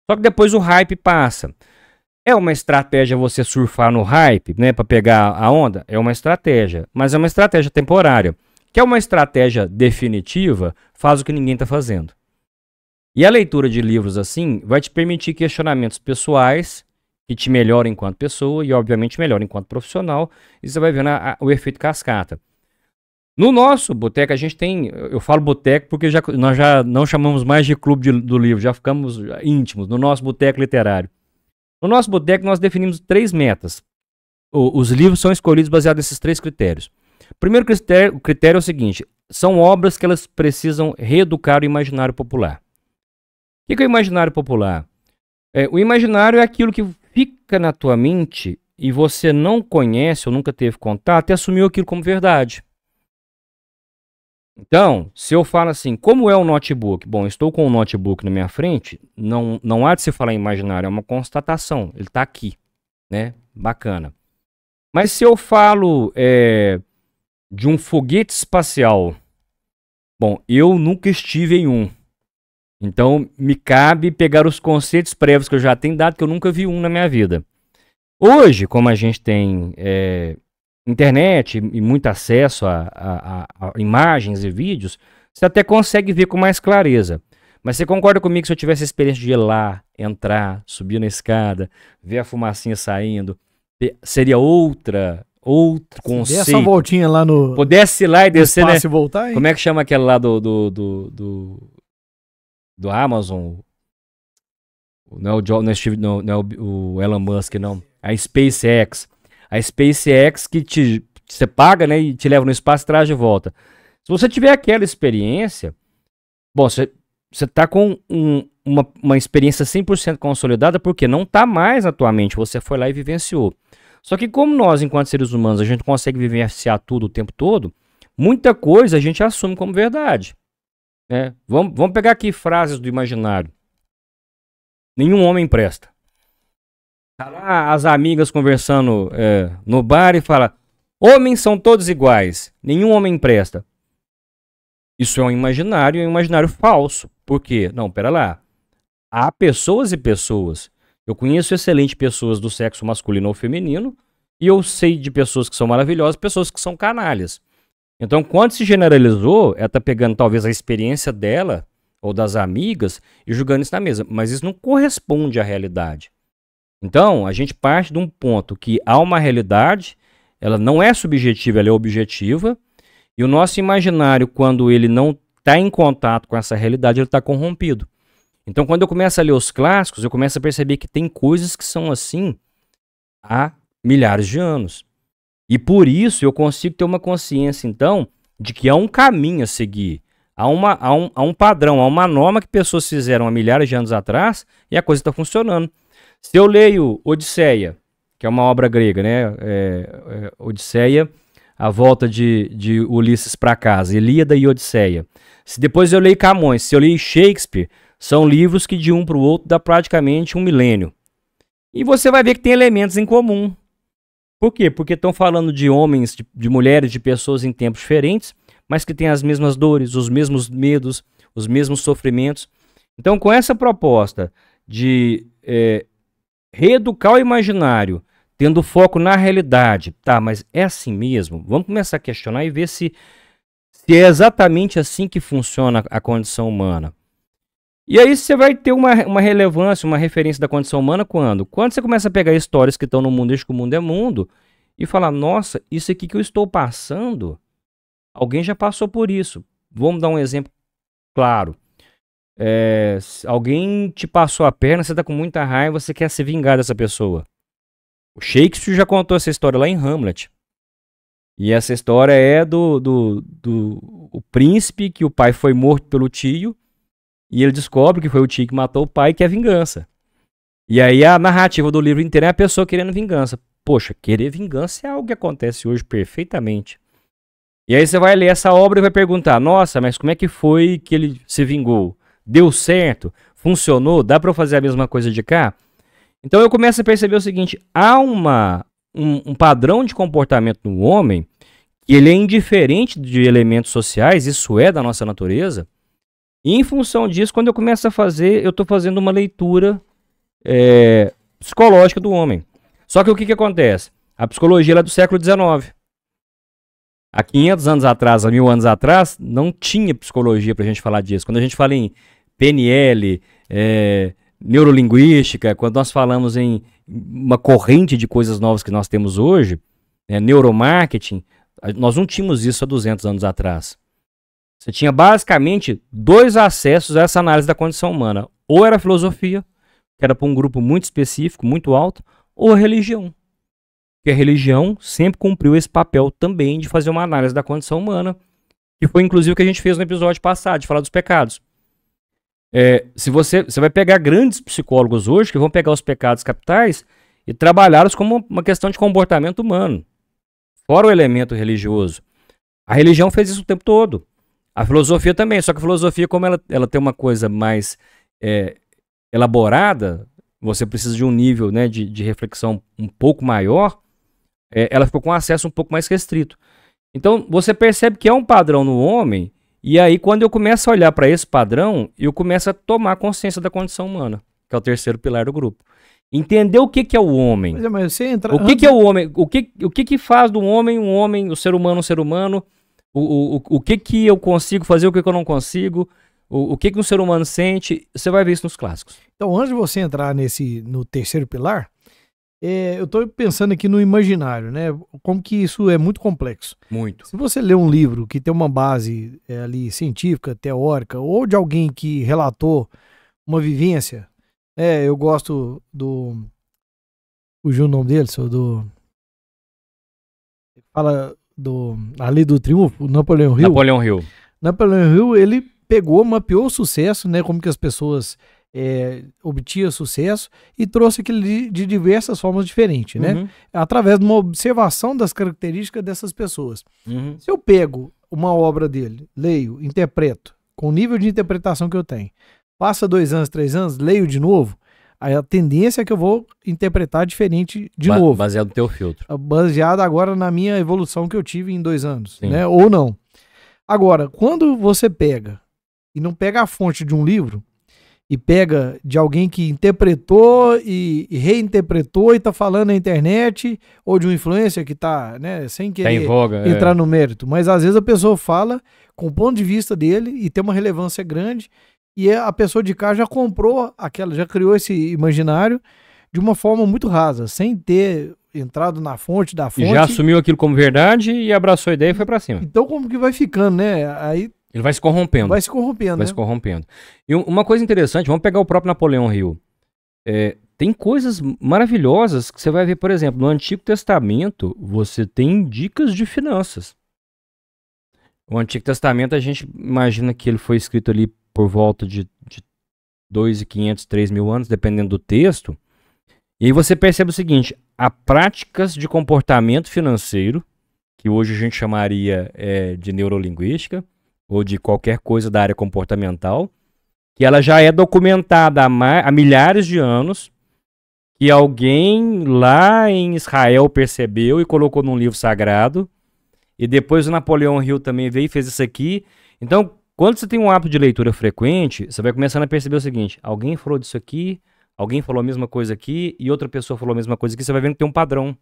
Só que depois o hype passa. É uma estratégia você surfar no hype, né, para pegar a onda? É uma estratégia, mas é uma estratégia temporária. Que é uma estratégia definitiva, faz o que ninguém está fazendo. E a leitura de livros assim vai te permitir questionamentos pessoais que te melhora enquanto pessoa e, obviamente, melhora enquanto profissional. E você vai vendo a, a, o efeito cascata. No nosso boteco, a gente tem. Eu falo boteco porque já, nós já não chamamos mais de clube de, do livro, já ficamos íntimos no nosso boteco literário. No nosso boteco, nós definimos três metas. O, os livros são escolhidos baseados nesses três critérios. Primeiro critério, o critério é o seguinte: são obras que elas precisam reeducar o imaginário popular. O que é o imaginário popular? É, o imaginário é aquilo que fica na tua mente e você não conhece ou nunca teve contato e assumiu aquilo como verdade. Então, se eu falo assim, como é o um notebook? Bom, estou com o um notebook na minha frente, não, não há de se falar imaginário, é uma constatação, ele está aqui, né? Bacana. Mas se eu falo é, de um foguete espacial, bom, eu nunca estive em um. Então, me cabe pegar os conceitos prévios que eu já tenho dado, que eu nunca vi um na minha vida. Hoje, como a gente tem é, internet e muito acesso a, a, a, a, imagens e vídeos, você até consegue ver com mais clareza. Mas você concorda comigo que se eu tivesse a experiência de ir lá, entrar, subir na escada, ver a fumacinha saindo, seria outra, outro Se conceito. Dessa voltinha lá no. Pudesse ir lá e descer, né? E voltar, hein? Como é que chama aquele lá do, do, do, do do Amazon, não é o, Joe, não é, Steve, não, não é o, Elon Musk, não. A SpaceX. A SpaceX que te, você paga, né, e te leva no espaço, e traz de volta. Se você tiver aquela experiência, bom, você, você tá com um, uma, uma experiência 100% consolidada, porque não tá mais na tua mente, você foi lá e vivenciou. Só que como nós, enquanto seres humanos, a gente consegue vivenciar tudo o tempo todo, muita coisa a gente assume como verdade. Né? Vamos, vamos pegar aqui frases do imaginário. Nenhum homem presta. Tá lá as amigas conversando é, no bar e fala: Homens são todos iguais, nenhum homem presta. Isso é um imaginário, é um imaginário falso. Por quê? Não, pera lá. Há pessoas e pessoas. Eu conheço excelentes pessoas do sexo masculino ou feminino, e eu sei de pessoas que são maravilhosas, pessoas que são canalhas. Então, quando se generalizou, ela está pegando talvez a experiência dela ou das amigas e julgando isso na mesa. Mas isso não corresponde à realidade. Então, a gente parte de um ponto que há uma realidade, ela não é subjetiva, ela é objetiva, e o nosso imaginário, quando ele não está em contato com essa realidade, ele está corrompido. Então, quando eu começo a ler os clássicos, eu começo a perceber que tem coisas que são assim há milhares de anos. E por isso eu consigo ter uma consciência, então, de que há um caminho a seguir, há, uma, há, um, há um padrão, há uma norma que pessoas fizeram há milhares de anos atrás e a coisa está funcionando. Se eu leio Odisseia, que é uma obra grega, né? É, é, Odisseia, a volta de, de Ulisses para casa, Ilíada e Odisseia. Se depois eu leio Camões, se eu leio Shakespeare, são livros que de um para o outro dá praticamente um milênio. E você vai ver que tem elementos em comum. Por quê? Porque estão falando de homens, de, de mulheres, de pessoas em tempos diferentes, mas que têm as mesmas dores, os mesmos medos, os mesmos sofrimentos. Então, com essa proposta de é, reeducar o imaginário, tendo foco na realidade, tá, mas é assim mesmo? Vamos começar a questionar e ver se, se é exatamente assim que funciona a condição humana. E aí você vai ter uma, uma relevância, uma referência da condição humana quando? Quando você começa a pegar histórias que estão no mundo desde que o mundo é mundo e falar, nossa, isso aqui que eu estou passando, alguém já passou por isso. Vamos dar um exemplo claro. É, alguém te passou a perna, você está com muita raiva, você quer se vingar dessa pessoa. O Shakespeare já contou essa história lá em Hamlet. E essa história é do, do, do o príncipe que o pai foi morto pelo tio e ele descobre que foi o tio que matou o pai, que é vingança. E aí a narrativa do livro inteiro é a pessoa querendo vingança. Poxa, querer vingança é algo que acontece hoje perfeitamente. E aí você vai ler essa obra e vai perguntar: nossa, mas como é que foi que ele se vingou? Deu certo? Funcionou? Dá para fazer a mesma coisa de cá? Então eu começo a perceber o seguinte: há uma, um, um padrão de comportamento no homem que ele é indiferente de elementos sociais, isso é da nossa natureza, e em função disso, quando eu começo a fazer, eu estou fazendo uma leitura é, psicológica do homem. Só que o que, que acontece? A psicologia é do século XIX. Há 500 anos atrás, há mil anos atrás, não tinha psicologia para a gente falar disso. Quando a gente fala em PNL, é, neurolinguística, quando nós falamos em uma corrente de coisas novas que nós temos hoje, é, neuromarketing, nós não tínhamos isso há 200 anos atrás. Você tinha basicamente dois acessos a essa análise da condição humana. Ou era filosofia, que era para um grupo muito específico, muito alto, ou religião. Que a religião sempre cumpriu esse papel também de fazer uma análise da condição humana, que foi inclusive o que a gente fez no episódio passado, de falar dos pecados. É, se você, você vai pegar grandes psicólogos hoje que vão pegar os pecados capitais e trabalhá-los como uma questão de comportamento humano, fora o elemento religioso. A religião fez isso o tempo todo. A filosofia também, só que a filosofia, como ela, ela tem uma coisa mais é, elaborada, você precisa de um nível né, de, de reflexão um pouco maior, é, ela ficou com acesso um pouco mais restrito. Então, você percebe que é um padrão no homem, e aí quando eu começo a olhar para esse padrão, eu começo a tomar consciência da condição humana, que é o terceiro pilar do grupo. Entender o que, que é o homem. Mas, mas entra... O que, que é o homem? O que, o que, que faz do homem um homem, o ser humano um ser humano? o, o, o que que eu consigo fazer, o que, que eu não consigo, o, o que que um ser humano sente, você vai ver isso nos clássicos. Então, antes de você entrar nesse no terceiro pilar, é, eu estou pensando aqui no imaginário, né? Como que isso é muito complexo. Muito. Se você lê um livro que tem uma base é, ali científica, teórica, ou de alguém que relatou uma vivência, é, eu gosto do o nome dele, sou do. É fala do ali do triunfo, Napoleão Hill. Napoleão Hill. Napoleão Hill, ele pegou, mapeou o sucesso, né, como que as pessoas é, obtinham sucesso e trouxe aquilo de, de diversas formas diferentes, né? Uhum. Através de uma observação das características dessas pessoas. Uhum. Se eu pego uma obra dele, leio, interpreto, com o nível de interpretação que eu tenho, passa dois anos, três anos, leio de novo, Aí a tendência é que eu vou interpretar diferente de ba novo. Baseado no teu filtro. Ah, baseado agora na minha evolução que eu tive em dois anos, Sim. né? Ou não. Agora, quando você pega e não pega a fonte de um livro e pega de alguém que interpretou e, reinterpretou e tá falando na internet ou de um influencer que tá, né, sem tá querer tá voga, é. entrar é. no mérito, mas às vezes a pessoa fala com o ponto de vista dele e tem uma relevância grande e é, a pessoa de cá já comprou aquela, já criou esse imaginário de uma forma muito rasa, sem ter entrado na fonte da fonte. já assumiu aquilo como verdade e abraçou a ideia e foi para cima. Então como que vai ficando, né? Aí ele vai se corrompendo. Vai se corrompendo. Vai né? se corrompendo. E uma coisa interessante, vamos pegar o próprio Napoleão Rio. É, tem coisas maravilhosas que você vai ver, por exemplo, no Antigo Testamento você tem dicas de finanças. O Antigo Testamento a gente imagina que ele foi escrito ali por volta de, de 2.500, 3 mil anos, dependendo do texto. E aí você percebe o seguinte: há práticas de comportamento financeiro, que hoje a gente chamaria é, de neurolinguística, ou de qualquer coisa da área comportamental, que ela já é documentada há, há milhares de anos, que alguém lá em Israel percebeu e colocou num livro sagrado, e depois o Napoleão Hill também veio e fez isso aqui. Então, quando você tem um hábito de leitura frequente, você vai começando a perceber o seguinte: alguém falou disso aqui, alguém falou a mesma coisa aqui, e outra pessoa falou a mesma coisa aqui, você vai vendo que tem um padrão.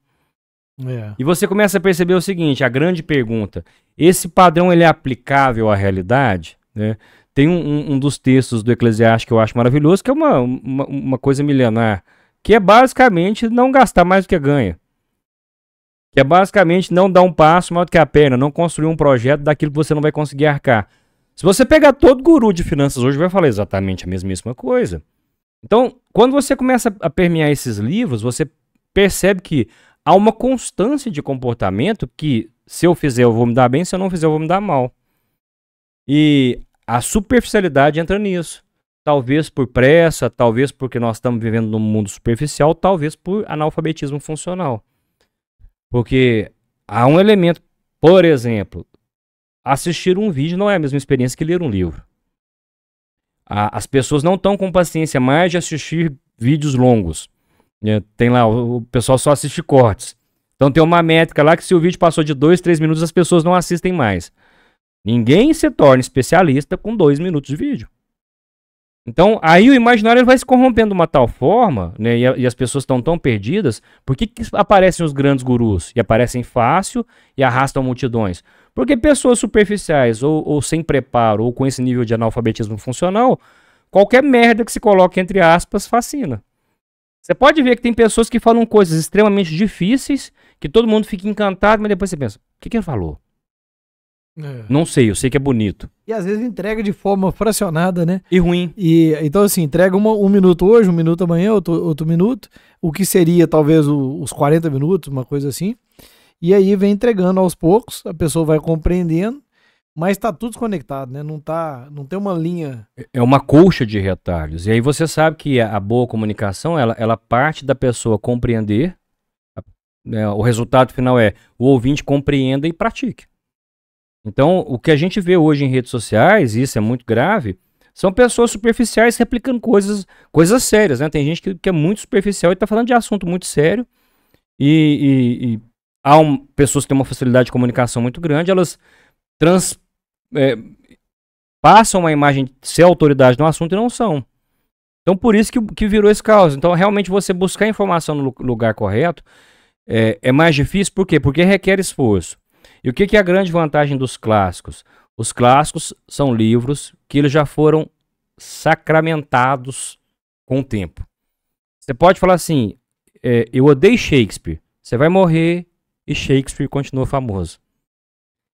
É. E você começa a perceber o seguinte: a grande pergunta, esse padrão ele é aplicável à realidade? Né? Tem um, um, dos textos do Eclesiastes que eu acho maravilhoso, que é uma, uma, uma coisa milenar, que é basicamente não gastar mais do que ganha. Que é basicamente não dar um passo maior do que a perna, não construir um projeto daquilo que você não vai conseguir arcar. Se você pegar todo guru de finanças hoje, vai falar exatamente a mesmíssima coisa. Então, quando você começa a permear esses livros, você percebe que há uma constância de comportamento que se eu fizer eu vou me dar bem, se eu não fizer eu vou me dar mal. E a superficialidade entra nisso. Talvez por pressa, talvez porque nós estamos vivendo num mundo superficial, talvez por analfabetismo funcional. Porque há um elemento, por exemplo, assistir um vídeo não é a mesma experiência que ler um livro. as pessoas não estão com paciência mais de assistir vídeos longos. Né? Tem lá, o, pessoal só assiste cortes. Então tem uma métrica lá que se o vídeo passou de dois, três minutos, as pessoas não assistem mais. Ninguém se torna especialista com dois minutos de vídeo. Então, aí o imaginário vai se corrompendo de uma tal forma, né, e, a, e as pessoas estão tão perdidas, por que, que aparecem os grandes gurus? E aparecem fácil e arrastam multidões? Porque pessoas superficiais ou, ou sem preparo ou com esse nível de analfabetismo funcional, qualquer merda que se coloque entre aspas fascina. Você pode ver que tem pessoas que falam coisas extremamente difíceis, que todo mundo fica encantado, mas depois você pensa: o que, que ele falou? É. Não sei, eu sei que é bonito. E às vezes entrega de forma fracionada, né? E ruim. E então, assim, entrega uma, um minuto hoje, um minuto amanhã, outro, outro minuto. O que seria talvez o, os 40 minutos, uma coisa assim. E aí vem entregando aos poucos, a pessoa vai compreendendo, mas está tudo desconectado, né? Não tá, não tem uma linha. É uma colcha de retalhos. E aí você sabe que a boa comunicação, ela, ela parte da pessoa compreender. Né? O resultado final é o ouvinte compreenda e pratique. Então, o que a gente vê hoje em redes sociais, isso é muito grave, são pessoas superficiais replicando coisas, coisas sérias, né? Tem gente que, que é muito superficial e está falando de assunto muito sério e, e, e há um, pessoas que têm uma facilidade de comunicação muito grande, elas trans, é, passam uma imagem de ser autoridade no assunto e não são. Então, por isso que, que virou esse caos. Então, realmente, você buscar informação no lugar correto é, é, mais difícil. Por quê? Porque requer esforço. E o que, que é a grande vantagem dos clássicos? Os clássicos são livros que eles já foram sacramentados com o tempo. Você pode falar assim: é, eu odeio Shakespeare. Você vai morrer e Shakespeare continuou famoso.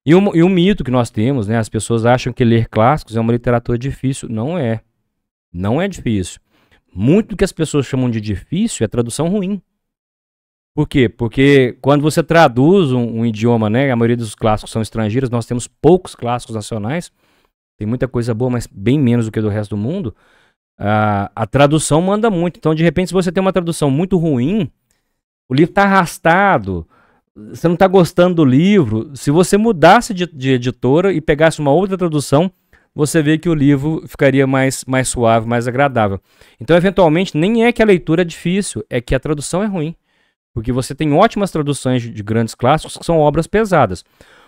E um, e um mito que nós temos, né? As pessoas acham que ler clássicos é uma literatura difícil. Não é. Não é difícil. Muito do que as pessoas chamam de difícil é tradução ruim. Por quê? Porque quando você traduz um, um, idioma, né? A maioria dos clássicos são estrangeiros, nós temos poucos clássicos nacionais. Tem muita coisa boa, mas bem menos do que do resto do mundo. a tradução manda muito. Então, de repente, se você tem uma tradução muito ruim, o livro está arrastado, você não está gostando do livro, se você mudasse de, de, editora e pegasse uma outra tradução, você vê que o livro ficaria mais, mais suave, mais agradável. Então, eventualmente, nem é que a leitura é difícil, é que a tradução é ruim. Porque você tem ótimas traduções de grandes clássicos que são obras pesadas.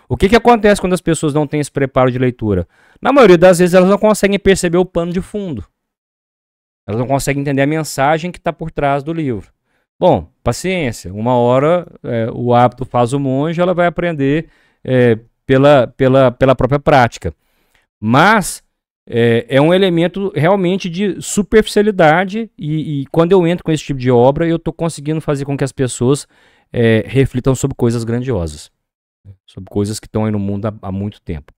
O que, que acontece quando as pessoas não têm esse preparo de leitura? Na maioria das vezes, elas não conseguem perceber o pano de fundo. Elas não conseguem entender a mensagem que está por trás do livro. Bom, paciência. Uma hora é, o hábito faz o monge, ela vai aprender é, pela, pela, pela própria prática. Mas é, é, um elemento realmente de superficialidade e, e, quando eu entro com esse tipo de obra, eu estou conseguindo fazer com que as pessoas é, reflitam sobre coisas grandiosas, né? sobre coisas que estão aí no mundo há, há muito tempo.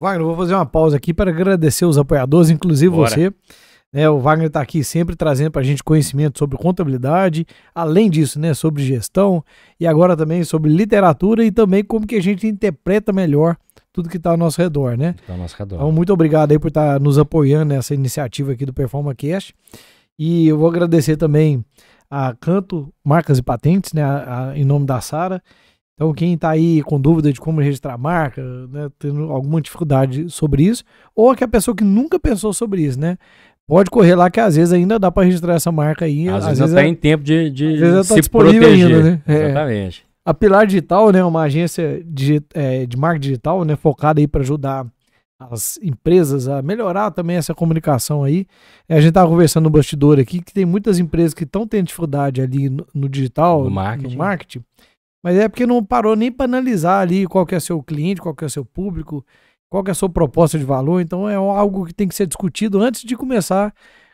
Wagner, vou fazer uma pausa aqui para agradecer os apoiadores, inclusive Bora. você. Né, o Wagner está aqui sempre trazendo para a gente conhecimento sobre contabilidade, além disso, né, sobre gestão e agora também sobre literatura e também como que a gente interpreta melhor tudo que está ao nosso redor, né? Tá ao nosso redor. Então, muito obrigado aí por estar tá nos apoiando nessa iniciativa aqui do Performa Cast. E eu vou agradecer também a Canto Marcas e Patentes, né, a, a, em nome da Sara. Então, quem está aí com dúvida de como registrar marca, né, tendo alguma dificuldade sobre isso, ou que a pessoa que nunca pensou sobre isso, né? Pode correr lá que às vezes ainda dá para registrar essa marca aí. Às, às vezes, vezes tá é... em tempo de, de é se tá proteger. Ainda, né? É. Exatamente. É. A Pilar Digital, né, uma agência de, é, de marca digital, né, focada aí para ajudar as empresas a melhorar também essa comunicação aí. É, a gente estava conversando no bastidor aqui que tem muitas empresas que estão tendo dificuldade ali no, no digital, no marketing. no marketing. mas é porque não parou nem para analisar ali qual que é o seu cliente, qual que é o seu público, qual é a sua proposta de valor? Então é algo que tem que ser discutido antes de começar a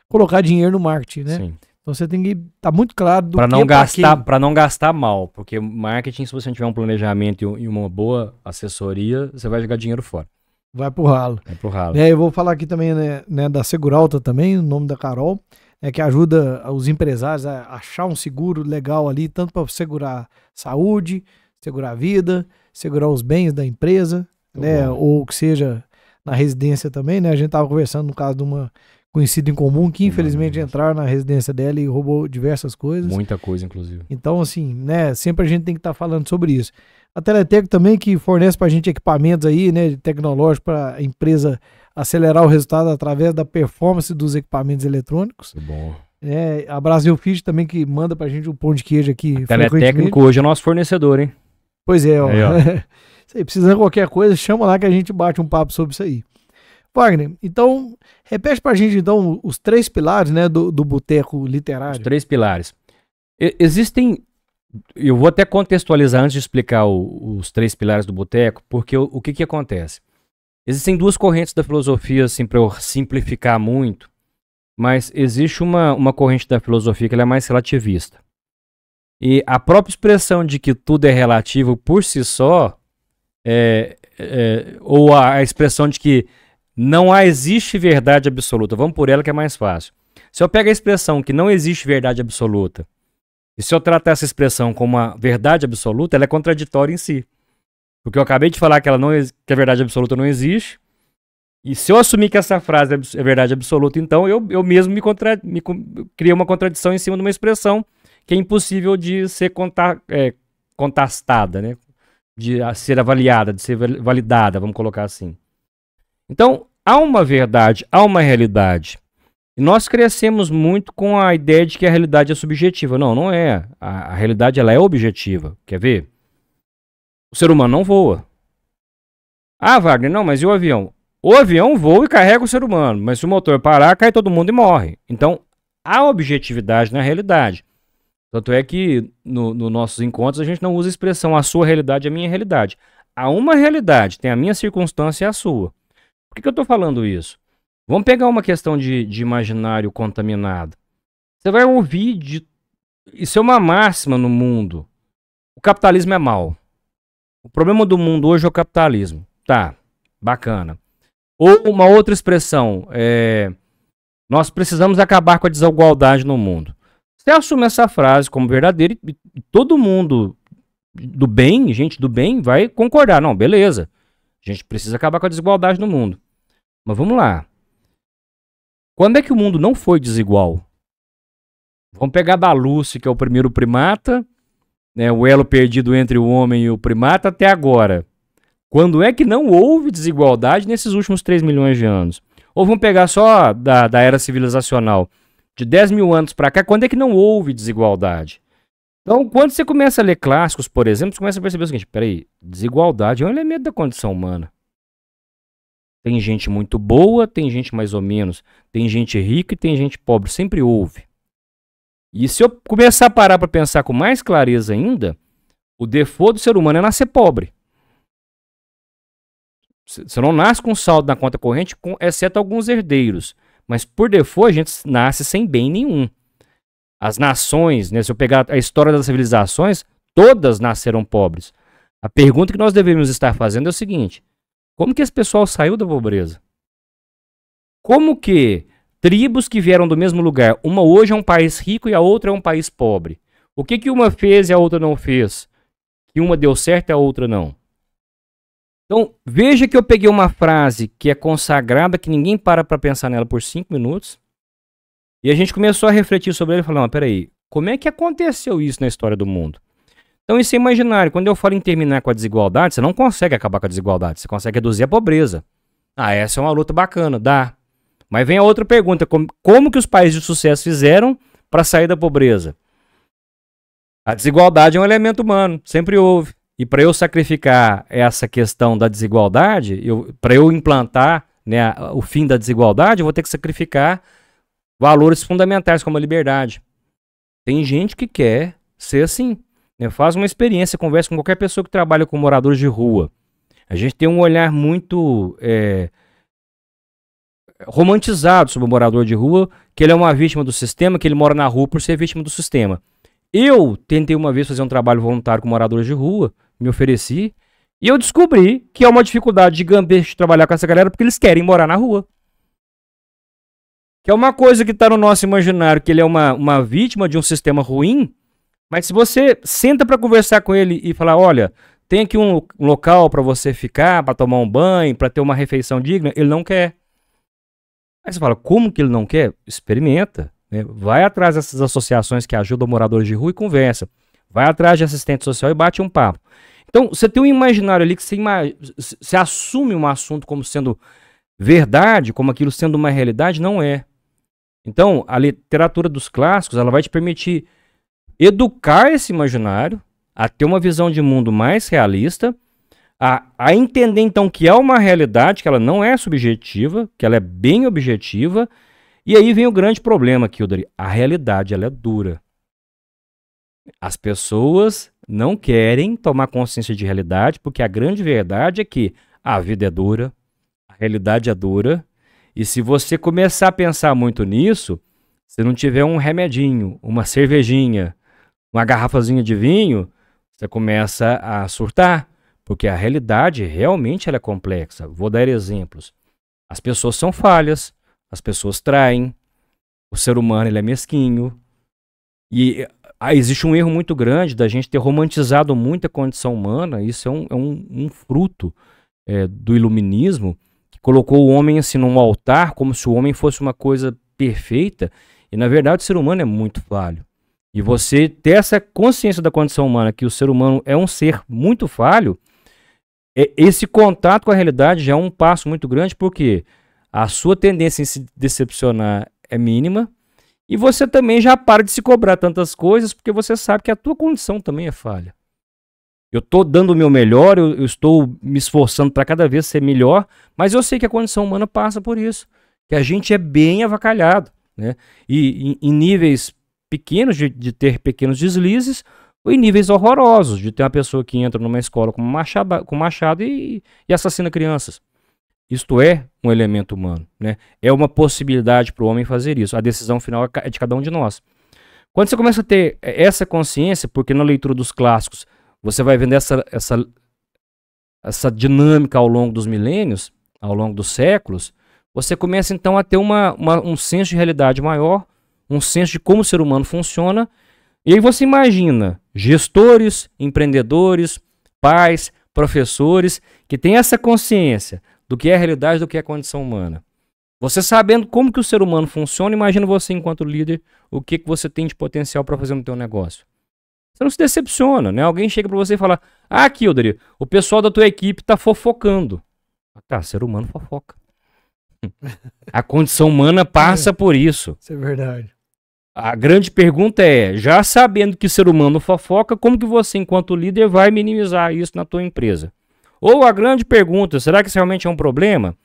colocar dinheiro no marketing, né? Sim. Então você tem que estar tá muito claro do pra não que gastar para não gastar mal, porque marketing se você não tiver um planejamento e uma boa assessoria, você vai jogar dinheiro fora. Vai pro ralo. Vai pro ralo. É, eu vou falar aqui também né, né da Seguralta também, o nome da Carol, é né, que ajuda os empresários a achar um seguro legal ali, tanto para segurar saúde, segurar vida, segurar os bens da empresa, né? Bom. Ou que seja na residência também, né? A gente tava conversando no caso de uma conhecida em comum que infelizmente entraram na residência dela e roubou diversas coisas. Muita coisa, inclusive. Então, assim, né? Sempre a gente tem que estar tá falando sobre isso. A Teleteco também que fornece para a gente equipamentos aí, né? Tecnológicos para a empresa acelerar o resultado através da performance dos equipamentos eletrônicos. Que bom. É, a Brasil Fit também que manda pra gente o um pão de queijo aqui. Teletécnico hoje é nosso fornecedor, hein? Pois é, ó. Aí, ó. Se precisar precisando de qualquer coisa, chama lá que a gente bate um papo sobre isso aí. Wagner, então, repete para a gente então os três pilares né, do, do boteco literário. Os três pilares. existem. Eu vou até contextualizar antes de explicar o, os três pilares do boteco, porque o, o que, que acontece? Existem duas correntes da filosofia, assim, para eu simplificar muito, mas existe uma, uma corrente da filosofia que é mais relativista. E a própria expressão de que tudo é relativo por si só é, é, ou a, a expressão de que não há, existe verdade absoluta, vamos por ela que é mais fácil. Se eu pego a expressão que não existe verdade absoluta, e se eu tratar essa expressão como uma verdade absoluta, ela é contraditória em si. Porque eu acabei de falar que, ela não, que a verdade absoluta não existe, e se eu assumir que essa frase é, é verdade absoluta, então eu, eu mesmo me, contra, me criei uma contradição em cima de uma expressão que é impossível de ser contar, é, contestada, né? de ser avaliada, de ser validada, vamos colocar assim. Então, há uma verdade, há uma realidade. E nós crescemos muito com a ideia de que a realidade é subjetiva. Não, não é. A, a realidade ela é objetiva. Quer ver? O ser humano não voa. Ah, Wagner, não, mas e o avião? O avião voa e carrega o ser humano, mas se o motor parar, cai todo mundo e morre. Então, há objetividade na realidade. Tanto é que nos no nossos encontros a gente não usa a expressão a sua realidade e é a minha realidade. Há uma realidade, tem a minha circunstância e é a sua. Por que, que eu estou falando isso? Vamos pegar uma questão de, de imaginário contaminado. Você vai ouvir de. Isso é uma máxima no mundo. O capitalismo é mal. O problema do mundo hoje é o capitalismo. Tá, bacana. Ou uma outra expressão, é, nós precisamos acabar com a desigualdade no mundo. Você assume essa frase como verdadeira e todo mundo do bem, gente do bem, vai concordar. Não, beleza. A gente precisa acabar com a desigualdade no mundo. Mas vamos lá. Quando é que o mundo não foi desigual? Vamos pegar da Lucy, que é o primeiro primata, né, o elo perdido entre o homem e o primata até agora. Quando é que não houve desigualdade nesses últimos 3 milhões de anos? Ou vamos pegar só da, da era civilizacional de 10 mil anos para cá, quando é que não houve desigualdade? Então, quando você começa a ler clássicos, por exemplo, você começa a perceber o seguinte: peraí, desigualdade é um elemento da condição humana. Tem gente muito boa, tem gente mais ou menos, tem gente rica e tem gente pobre, sempre houve. E se eu começar a parar para pensar com mais clareza ainda, o default do ser humano é nascer pobre. Você não nasce com saldo na conta corrente, com, exceto alguns herdeiros. Mas por default a gente nasce sem bem nenhum. As nações, né, se eu pegar a história das civilizações, todas nasceram pobres. A pergunta que nós devemos estar fazendo é o seguinte: como que esse pessoal saiu da pobreza? Como que tribos que vieram do mesmo lugar, uma hoje é um país rico e a outra é um país pobre? O que que uma fez e a outra não fez? Que uma deu certo e a outra não? Então, veja que eu peguei uma frase que é consagrada, que ninguém para para pensar nela por cinco minutos. E a gente começou a refletir sobre ele e falou: não, peraí, como é que aconteceu isso na história do mundo? Então, isso é imaginário. Quando eu falo em terminar com a desigualdade, você não consegue acabar com a desigualdade, você consegue reduzir a pobreza. Ah, essa é uma luta bacana, dá. Mas vem a outra pergunta: como, como que os países de sucesso fizeram para sair da pobreza? A desigualdade é um elemento humano, sempre houve. E para eu sacrificar essa questão da desigualdade, para eu implantar né, o fim da desigualdade, eu vou ter que sacrificar valores fundamentais como a liberdade. Tem gente que quer ser assim. Né? Faz uma experiência, conversa com qualquer pessoa que trabalha com moradores de rua. A gente tem um olhar muito é, romantizado sobre o morador de rua, que ele é uma vítima do sistema, que ele mora na rua por ser vítima do sistema. Eu tentei uma vez fazer um trabalho voluntário com moradores de rua me ofereci. E eu descobri que é uma dificuldade gigantesca de trabalhar com essa galera porque eles querem morar na rua. Que é uma coisa que está no nosso imaginário, que ele é uma, uma vítima de um sistema ruim. Mas se você senta para conversar com ele e falar, olha, tem aqui um local para você ficar, para tomar um banho, para ter uma refeição digna, ele não quer. Aí você fala, como que ele não quer? Experimenta, né? vai atrás dessas associações que ajudam moradores de rua e conversa. Vai atrás de assistente social e bate um papo. Então, você tem um imaginário ali que você, você assume um assunto como sendo verdade, como aquilo sendo uma realidade, não é. Então, a literatura dos clássicos, ela vai te permitir educar esse imaginário a ter uma visão de mundo mais realista, a, a entender então que há uma realidade, que ela não é subjetiva, que ela é bem objetiva, e aí vem o grande problema, Kildare, a realidade ela é dura. As pessoas não querem tomar consciência de realidade, porque a grande verdade é que a vida é dura, a realidade é dura, e se você começar a pensar muito nisso, se não tiver um remedinho, uma cervejinha, uma garrafazinha de vinho, você começa a surtar, porque a realidade realmente ela é complexa. Vou dar exemplos. As pessoas são falhas, as pessoas traem, o ser humano ele é mesquinho. E ah, existe um erro muito grande da gente ter romantizado muito a condição humana, isso é um, é um, um fruto é, do iluminismo, que colocou o homem assim num altar, como se o homem fosse uma coisa perfeita, e na verdade o ser humano é muito falho. E você ter essa consciência da condição humana, que o ser humano é um ser muito falho, é, esse contato com a realidade já é um passo muito grande, porque a sua tendência em se decepcionar é mínima, e você também já para de se cobrar tantas coisas, porque você sabe que a tua condição também é falha. Eu estou dando o meu melhor, eu, eu estou me esforçando para cada vez ser melhor, mas eu sei que a condição humana passa por isso, que a gente é bem avacalhado. Né? E em, níveis pequenos, de, de ter pequenos deslizes, ou em níveis horrorosos, de ter uma pessoa que entra numa escola com machado, com machado e, e assassina crianças. Isto é um elemento humano, né? É uma possibilidade para o homem fazer isso. A decisão final é, é de cada um de nós. Quando você começa a ter é, essa consciência, porque na leitura dos clássicos você vai vendo essa, essa, essa dinâmica ao longo dos milênios, ao longo dos séculos, você começa então a ter uma, uma, um senso de realidade maior, um senso de como o ser humano funciona. E aí você imagina gestores, empreendedores, pais, professores que têm essa consciência do que é a realidade, do que é a condição humana. Você sabendo como que o ser humano funciona, imagina você enquanto líder, o que, que você tem de potencial para fazer no teu negócio. Você não se decepciona, né? Alguém chega para você e fala, ah, Kilder, o pessoal da tua equipe tá fofocando. Tá, ser humano fofoca. a condição humana passa é. por isso. Isso é verdade. A grande pergunta é, já sabendo que ser humano fofoca, como que você, enquanto líder, vai minimizar isso na tua empresa? Ou a grande pergunta, será que isso realmente é um problema?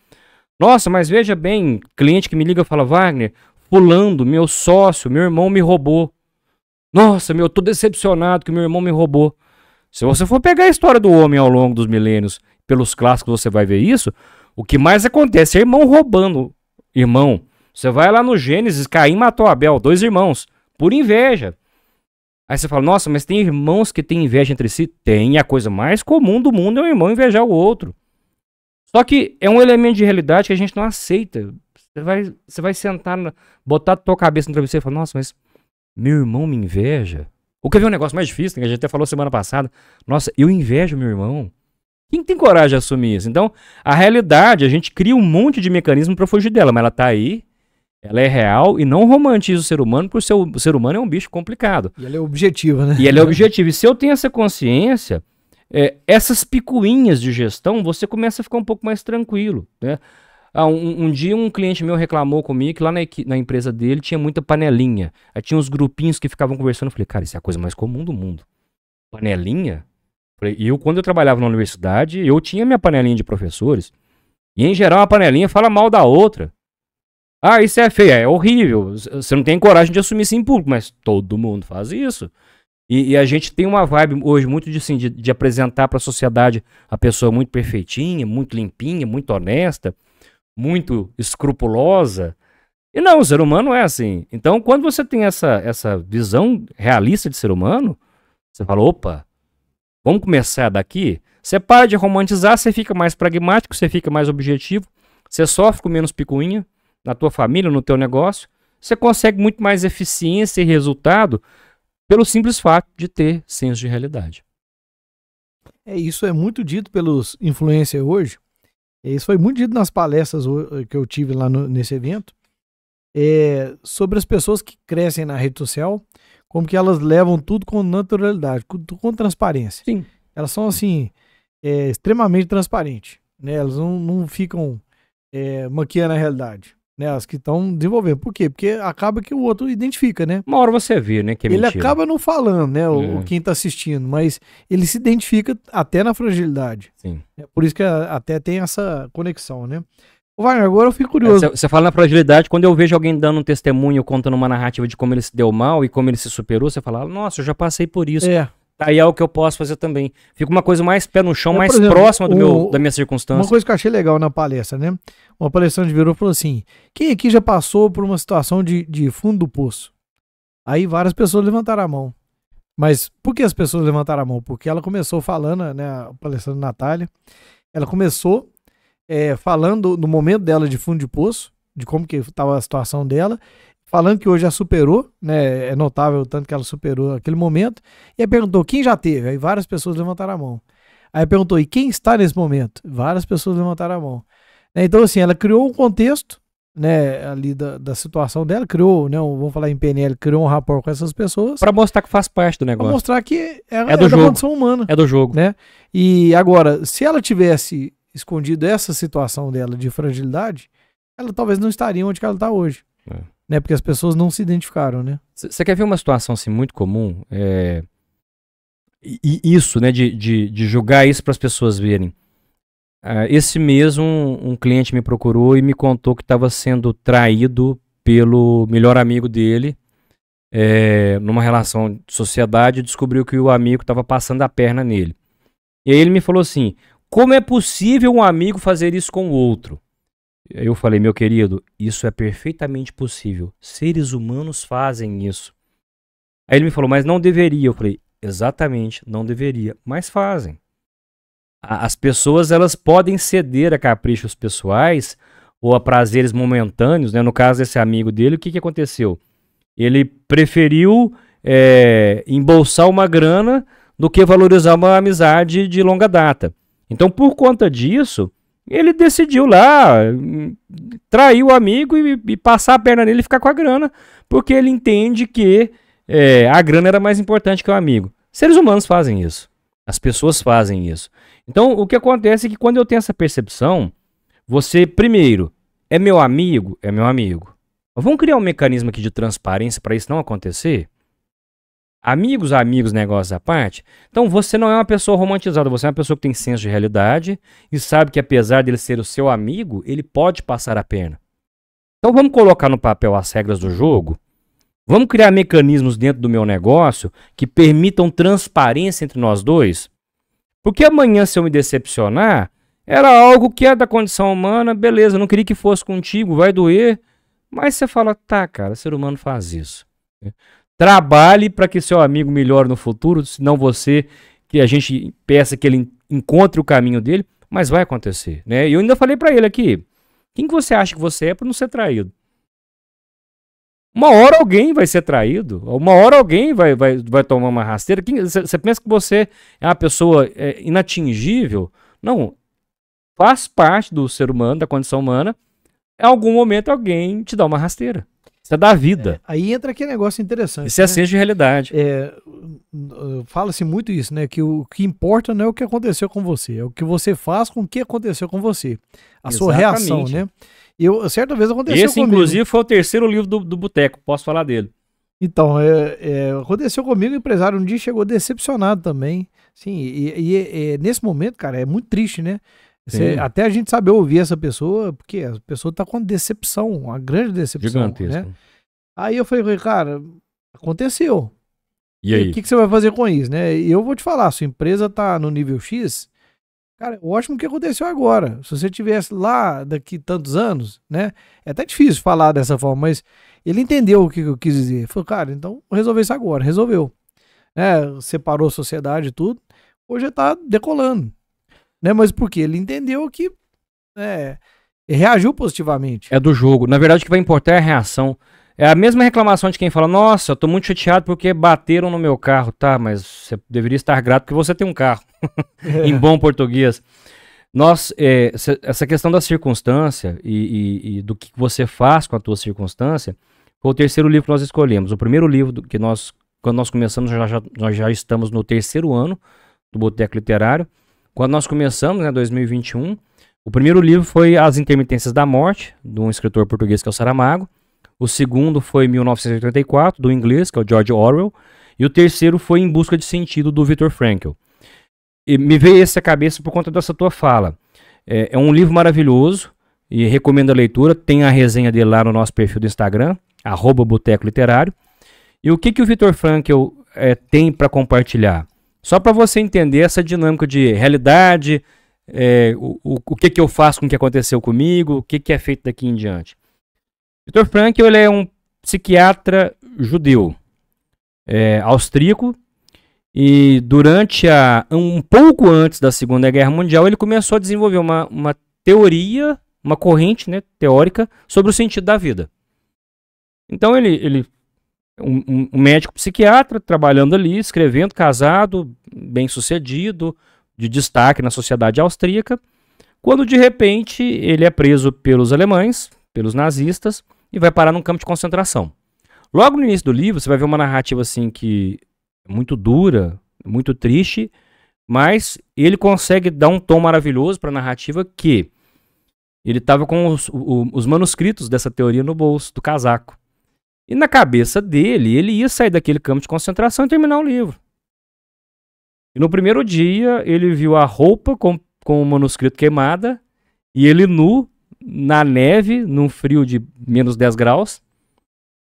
Nossa, mas veja bem, cliente que me liga fala, Wagner, fulano, meu sócio, meu irmão me roubou. Nossa, meu, eu tô decepcionado que meu irmão me roubou. Se você for pegar a história do homem ao longo dos milênios, pelos clássicos você vai ver isso. O que mais acontece é irmão roubando irmão. Você vai lá no Gênesis, Caim matou Abel, dois irmãos, por inveja. Aí você fala, nossa, mas tem irmãos que têm inveja entre si? Tem, a coisa mais comum do mundo é um irmão invejar o outro. Só que é um elemento de realidade que a gente não aceita. Você vai, você vai sentar, botar a tua cabeça no travesseiro e falar, nossa, mas meu irmão me inveja? Ou que é um negócio mais difícil, né, que a gente até falou semana passada? Nossa, eu invejo meu irmão. Quem tem coragem de assumir isso? Então, a realidade, a gente cria um monte de mecanismo para fugir dela, mas ela tá aí, ela é real e não romantiza o ser humano, porque o, ser humano é um bicho complicado. E ela é objetiva, né? E ela é objetiva. E se eu tenho essa consciência, é, essas picuinhas de gestão, você começa a ficar um pouco mais tranquilo, né? Ah, um, um, dia um cliente meu reclamou comigo que lá na, na, empresa dele tinha muita panelinha. Aí tinha uns grupinhos que ficavam conversando. Eu falei, cara, isso é a coisa mais comum do mundo. Panelinha? E eu, quando eu trabalhava na universidade, eu tinha minha panelinha de professores. E em geral a panelinha fala mal da outra. Ah, isso é feio, é horrível. Você não tem coragem de assumir isso em público, mas todo mundo faz isso. E, e a gente tem uma vibe hoje muito de, assim, de, de apresentar para a sociedade a pessoa muito perfeitinha, muito limpinha, muito honesta, muito escrupulosa. E não, o ser humano é assim. Então, quando você tem essa, essa visão realista de ser humano, você fala: opa, vamos começar daqui. Você para de romantizar, você fica mais pragmático, você fica mais objetivo, você sofre com menos picuinha na tua família, no teu negócio, você consegue muito mais eficiência e resultado pelo simples fato de ter senso de realidade. É isso é muito dito pelos influencers hoje. Isso foi muito dito nas palestras que eu tive lá no, nesse evento é, sobre as pessoas que crescem na rede social, como que elas levam tudo com naturalidade, com, com transparência. Sim. Elas são assim é, extremamente transparentes, né? Elas não, não ficam é, maquiando a realidade né? As que estão desenvolvendo. Por quê? Porque acaba que o outro identifica, né? Uma hora você vê, né? Que é ele acaba não falando, né? O, é. quem está assistindo, mas ele se identifica até na fragilidade. Sim. É por isso que a, até tem essa conexão, né? Wagner, agora eu fico é, curioso. Você fala na fragilidade, quando eu vejo alguém dando um testemunho, contando uma narrativa de como ele se deu mal e como ele se superou, você fala, nossa, eu já passei por isso. É. Aí é o que eu posso fazer também. Fica uma coisa mais pé no chão, é, mais exemplo, próxima do o, meu, da minha circunstância. Uma coisa que eu achei legal na palestra, né? Uma palestrante virou e falou assim: quem aqui já passou por uma situação de, de fundo do poço? Aí várias pessoas levantaram a mão. Mas por que as pessoas levantaram a mão? Porque ela começou falando, né? A palestrante Natália, ela começou é, falando no momento dela de fundo de poço, de como que estava a situação dela, falando que hoje já superou, né? É notável o tanto que ela superou aquele momento. E aí perguntou quem já teve. Aí várias pessoas levantaram a mão. Aí perguntou e quem está nesse momento? Várias pessoas levantaram a mão. Né, então assim, ela criou um contexto, né? Ali da, da situação dela, criou, né? Um, vamos falar em PNL, criou um rapport com essas pessoas para mostrar que faz parte do negócio. mostrar que é, é, é da jogo. condição humana. É do jogo, né? E agora, se ela tivesse escondido essa situação dela de fragilidade, ela talvez não estaria onde ela está hoje. É. Né? Porque as pessoas não se identificaram, né? Você quer ver uma situação assim muito comum? É... E isso, né, de, de, de julgar isso para as pessoas verem. Ah, esse mesmo um, um cliente me procurou e me contou que estava sendo traído pelo melhor amigo dele é, numa relação de sociedade descobriu que o amigo estava passando a perna nele. E aí ele me falou assim: como é possível um amigo fazer isso com o outro? Eu falei, meu querido, isso é perfeitamente possível. Seres humanos fazem isso. Aí ele me falou, mas não deveria. Eu falei, exatamente, não deveria, mas fazem. As pessoas elas podem ceder a caprichos pessoais ou a prazeres momentâneos, né? No caso desse amigo dele, o que, que aconteceu? Ele preferiu é, embolsar uma grana do que valorizar uma amizade de longa data. Então, por conta disso, ele decidiu lá trair o amigo e, e, passar a perna nele e ficar com a grana, porque ele entende que é, a grana era mais importante que o amigo. Seres humanos fazem isso. As pessoas fazem isso. Então, o que acontece é que quando eu tenho essa percepção, você, primeiro, é meu amigo? É meu amigo. Vamos criar um mecanismo aqui de transparência para isso não acontecer? Amigos, amigos, negócios à parte. Então você não é uma pessoa romantizada, você é uma pessoa que tem senso de realidade e sabe que apesar dele ser o seu amigo, ele pode passar a perna. Então vamos colocar no papel as regras do jogo. Vamos criar mecanismos dentro do meu negócio que permitam transparência entre nós dois. Porque amanhã, se eu me decepcionar, era algo que é da condição humana, beleza, não queria que fosse contigo, vai doer. Mas você fala, tá, cara, ser humano faz isso. Trabalhe para que seu amigo melhore no futuro, senão você, que a gente peça que ele encontre o caminho dele, mas vai acontecer, né? E eu ainda falei para ele aqui, quem que você acha que você é para não ser traído? Uma hora alguém vai ser traído, uma hora alguém vai, vai, vai tomar uma rasteira. Você pensa que você é uma pessoa é, inatingível? Não, faz parte do ser humano, da condição humana. Em algum momento alguém te dá uma rasteira. Isso é da vida. É, aí entra aquele negócio interessante. Isso é né? a ciência de realidade. É, Fala-se muito isso, né? Que o que importa não é o que aconteceu com você, é o que você faz com o que aconteceu com você. A Exatamente. sua reação, né? Eu, certa vez aconteceu Esse, comigo. inclusive, foi o terceiro livro do, do Boteco, posso falar dele. Então, é, é, aconteceu comigo, o empresário um dia chegou decepcionado também. Sim, e, e, e, é, nesse momento, cara, é muito triste, né? Você, até a gente saber ouvir essa pessoa, porque a pessoa tá com uma decepção, uma grande decepção. Gigantesca. Né? Aí eu falei, cara, aconteceu. E aí? O que, que, você vai fazer com isso, né? E eu vou te falar, sua empresa tá no nível X, cara, é ótimo que aconteceu agora. Se você tivesse lá daqui tantos anos, né? É até difícil falar dessa forma, mas ele entendeu o que eu quis dizer. Ele falou, cara, então resolver isso agora. Resolveu. Né? Separou a sociedade e tudo. Hoje tá decolando. Né? Mas por quê? Ele entendeu que né, reagiu positivamente. É do jogo. Na verdade, o que vai importar é a reação. É a mesma reclamação de quem fala: Nossa, eu tô muito chateado porque bateram no meu carro. Tá, mas você deveria estar grato porque você tem um carro. É. em bom português. Nós, é, essa questão da circunstância e, e, e, do que você faz com a tua circunstância foi o terceiro livro que nós escolhemos. O primeiro livro do, que nós, quando nós começamos, já, já, nós já estamos no terceiro ano do Boteco Literário. Quando nós começamos, né, 2021, o primeiro livro foi As Intermitências da Morte, de um escritor português que é o Saramago. O segundo foi 1984, do inglês, que é o George Orwell. E o terceiro foi Em Busca de Sentido, do Victor Frankl. E me veio essa à cabeça por conta dessa tua fala. É, é um livro maravilhoso e recomendo a leitura. Tem a resenha dele lá no nosso perfil do Instagram, arroba Boteco Literário. E o que, que o Victor Frankl é, tem para compartilhar? Só para você entender essa dinâmica de realidade, é, o, o, o, que, que eu faço com o que aconteceu comigo, o que, que é feito daqui em diante. Vitor Frankl ele é um psiquiatra judeu, é, austríaco, e durante a. um pouco antes da Segunda Guerra Mundial, ele começou a desenvolver uma, uma teoria, uma corrente né, teórica sobre o sentido da vida. Então ele, ele um, um, médico psiquiatra trabalhando ali, escrevendo, casado, bem sucedido, de destaque na sociedade austríaca, quando de repente ele é preso pelos alemães, pelos nazistas, e vai parar num campo de concentração. Logo no início do livro, você vai ver uma narrativa assim que é muito dura, muito triste, mas ele consegue dar um tom maravilhoso para a narrativa que ele estava com os, o, os manuscritos dessa teoria no bolso do casaco. E na cabeça dele, ele ia sair daquele campo de concentração e terminar o livro. E no primeiro dia, ele viu a roupa com, com o manuscrito queimada e ele nu, na neve, num frio de menos 10 graus.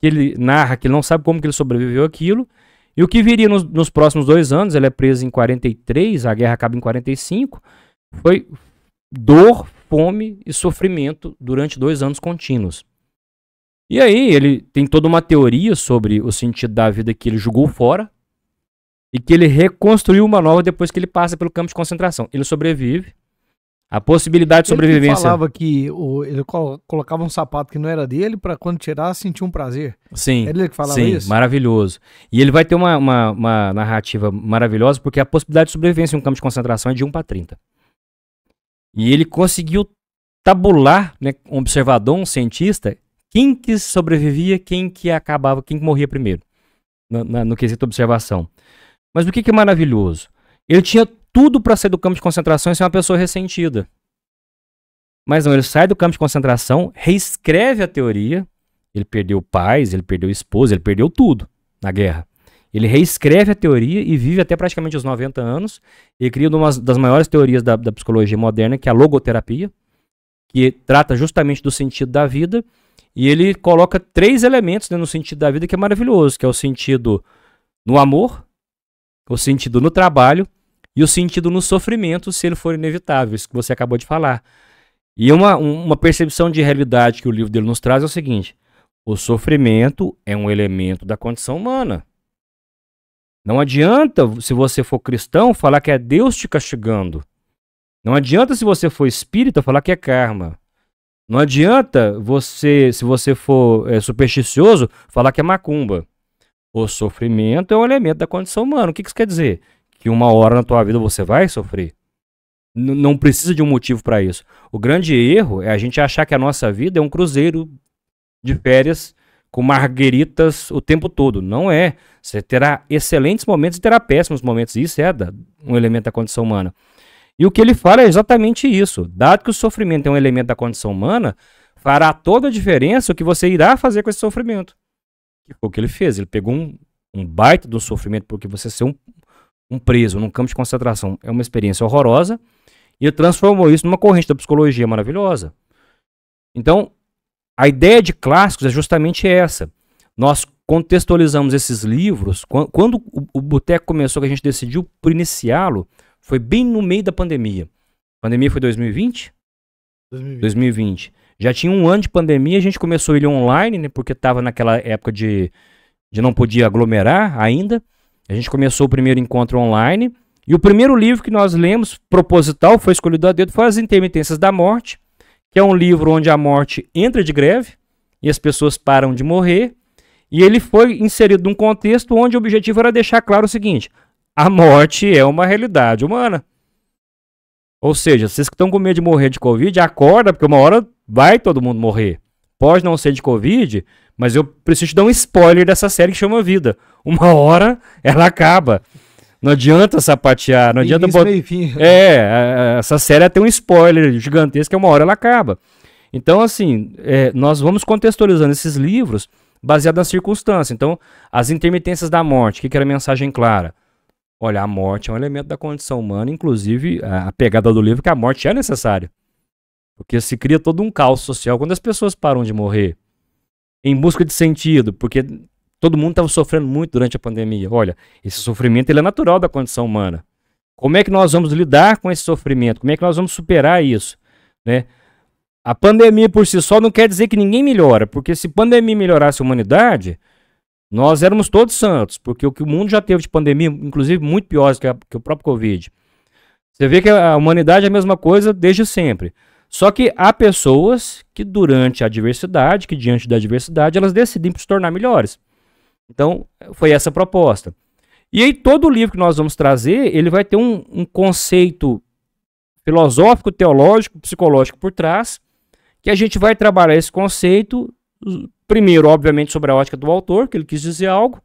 Ele narra que ele não sabe como que ele sobreviveu aquilo. E o que viria nos, nos próximos dois anos, ele é preso em 43, a guerra acaba em 45, foi dor, fome e sofrimento durante dois anos contínuos. E aí ele tem toda uma teoria sobre o sentido da vida que ele jogou fora e que ele reconstruiu uma nova depois que ele passa pelo campo de concentração. Ele sobrevive. A possibilidade de sobrevivência. Ele falava que o, ele colocava um sapato que não era dele para quando tirar sentir um prazer. Sim. Era ele que falava sim, isso? maravilhoso. E ele vai ter uma, uma, uma, narrativa maravilhosa porque a possibilidade de sobrevivência em um campo de concentração é de 1 para 30. E ele conseguiu tabular, né, um observador, um cientista, quem que sobrevivia, quem que acabava, quem que morria primeiro, no, na, no quesito observação. Mas o que, que é maravilhoso? Ele tinha tudo para sair do campo de concentração e ser uma pessoa ressentida. Mas não, ele sai do campo de concentração, reescreve a teoria. Ele perdeu pais, ele perdeu esposa, ele perdeu tudo na guerra. Ele reescreve a teoria e vive até praticamente os 90 anos. Ele cria uma das maiores teorias da, da psicologia moderna, que é a logoterapia, que trata justamente do sentido da vida e ele coloca três elementos né, no sentido da vida que é maravilhoso, que é o sentido no amor, o sentido no trabalho e o sentido no sofrimento, se ele for inevitável, isso que você acabou de falar. E uma, uma percepção de realidade que o livro dele nos traz é o seguinte: o sofrimento é um elemento da condição humana. Não adianta, se você for cristão, falar que é Deus te castigando. Não adianta, se você for espírita, falar que é karma. Não adianta você, se você for é, supersticioso, falar que é macumba. O sofrimento é um elemento da condição humana. O que isso quer dizer? Que uma hora na tua vida você vai sofrer. N não precisa de um motivo para isso. O grande erro é a gente achar que a nossa vida é um cruzeiro de férias com margueritas o tempo todo. Não é. Você terá excelentes momentos e terá péssimos momentos. Isso é da, um elemento da condição humana. E o que ele fala é exatamente isso. Dado que o sofrimento é um elemento da condição humana, fará toda a diferença o que você irá fazer com esse sofrimento. Que foi o que ele fez. Ele pegou um, um baita do sofrimento, porque você ser um, um preso num campo de concentração é uma experiência horrorosa, e ele transformou isso numa corrente da psicologia maravilhosa. Então, a ideia de clássicos é justamente essa. Nós contextualizamos esses livros. Quando o Boteco começou, que a gente decidiu por iniciá-lo, foi bem no meio da pandemia. A pandemia foi 2020? 2020. 2020. Já tinha um ano de pandemia, a gente começou ele online, né? Porque estava naquela época de, de não podia aglomerar ainda. A gente começou o primeiro encontro online. E o primeiro livro que nós lemos, proposital, foi escolhido a dedo, foi As Intermitências da Morte, que é um livro onde a morte entra de greve e as pessoas param de morrer. E ele foi inserido num contexto onde o objetivo era deixar claro o seguinte: a morte é uma realidade humana. Ou seja, vocês que estão com medo de morrer de Covid, acorda, porque uma hora vai todo mundo morrer. Pode não ser de Covid, mas eu preciso te dar um spoiler dessa série que chama Vida. Uma hora ela acaba. Não adianta sapatear, não adianta botar. É, é, é, essa série tem um spoiler gigantesco, que é uma hora ela acaba. Então, assim, é, nós vamos contextualizando esses livros baseado na circunstância. Então, as intermitências da morte, o que, que era a mensagem clara? Olha, a morte é um elemento da condição humana, inclusive é, a pegada do livro é que a morte é necessária. Porque se cria todo um caos social quando as pessoas param de morrer em busca de sentido, porque todo mundo estava sofrendo muito durante a pandemia. Olha, esse sofrimento ele é natural da condição humana. Como é que nós vamos lidar com esse sofrimento? Como é que nós vamos superar isso? Né? A pandemia por si só não quer dizer que ninguém melhora, porque se pandemia melhorasse a humanidade, nós éramos todos santos, porque o que o mundo já teve de pandemia, inclusive muito piores que, a, que o próprio Covid. Você vê que a humanidade é a mesma coisa desde sempre. Só que há pessoas que durante a adversidade, que diante da adversidade, elas decidem se tornar melhores. Então, foi essa a proposta. E aí todo o livro que nós vamos trazer, ele vai ter um, um conceito filosófico, teológico, psicológico por trás, que a gente vai trabalhar esse conceito primeiro, obviamente, sobre a ótica do autor, que ele quis dizer algo,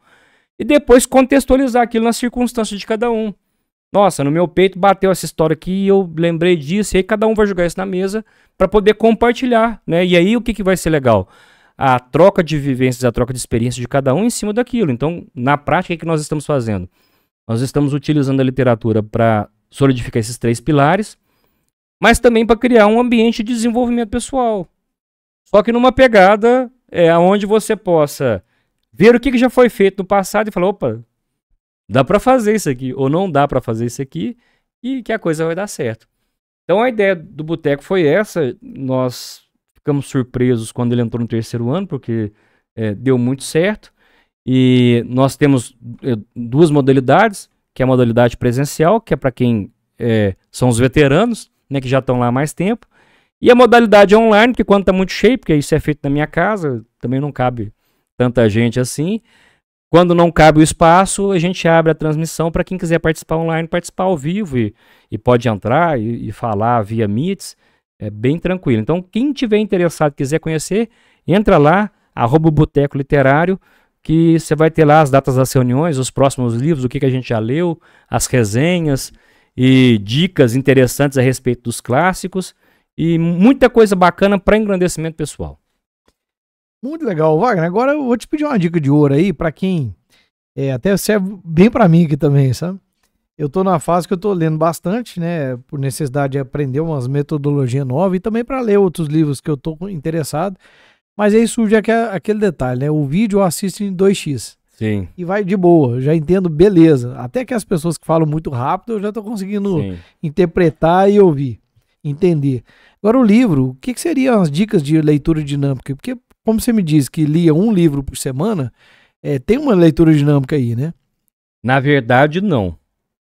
e depois contextualizar aquilo nas circunstâncias de cada um. Nossa, no meu peito bateu essa história aqui, eu lembrei disso, e aí cada um vai jogar isso na mesa para poder compartilhar, né? E aí o que, que vai ser legal? A troca de vivências, a troca de experiências de cada um em cima daquilo. Então, na prática, o que nós estamos fazendo? Nós estamos utilizando a literatura para solidificar esses três pilares, mas também para criar um ambiente de desenvolvimento pessoal. Só que numa pegada é onde você possa ver o que, que já foi feito no passado e falar, opa, dá para fazer isso aqui, ou não dá para fazer isso aqui, e que a coisa vai dar certo. Então a ideia do boteco foi essa, nós ficamos surpresos quando ele entrou no terceiro ano, porque é, deu muito certo, e nós temos é, duas modalidades, que é a modalidade presencial, que é para quem é, são os veteranos, né, que já estão lá há mais tempo, e a modalidade online, que quando está muito cheio, porque isso é feito na minha casa, também não cabe tanta gente assim. Quando não cabe o espaço, a gente abre a transmissão para quem quiser participar online, participar ao vivo e, e pode entrar e, e, falar via Meets. É bem tranquilo. Então, quem tiver interessado, quiser conhecer, entra lá, arroba Boteco Literário, que você vai ter lá as datas das reuniões, os próximos livros, o que, que a gente já leu, as resenhas e dicas interessantes a respeito dos clássicos e muita coisa bacana para engrandecimento pessoal. Muito legal, Wagner. Agora eu vou te pedir uma dica de ouro aí para quem é, até serve é bem para mim aqui também, sabe? Eu tô na fase que eu tô lendo bastante, né, por necessidade de aprender umas metodologias novas e também para ler outros livros que eu tô interessado. Mas aí surge aquele detalhe, né? O vídeo eu assisto em 2x. Sim. E vai de boa, já entendo, beleza. Até que as pessoas que falam muito rápido, eu já tô conseguindo Sim. interpretar e ouvir, entender. Agora, o livro, o que, que seriam as dicas de leitura dinâmica? Porque, como você me disse que lia um livro por semana, é, tem uma leitura dinâmica aí, né? Na verdade, não.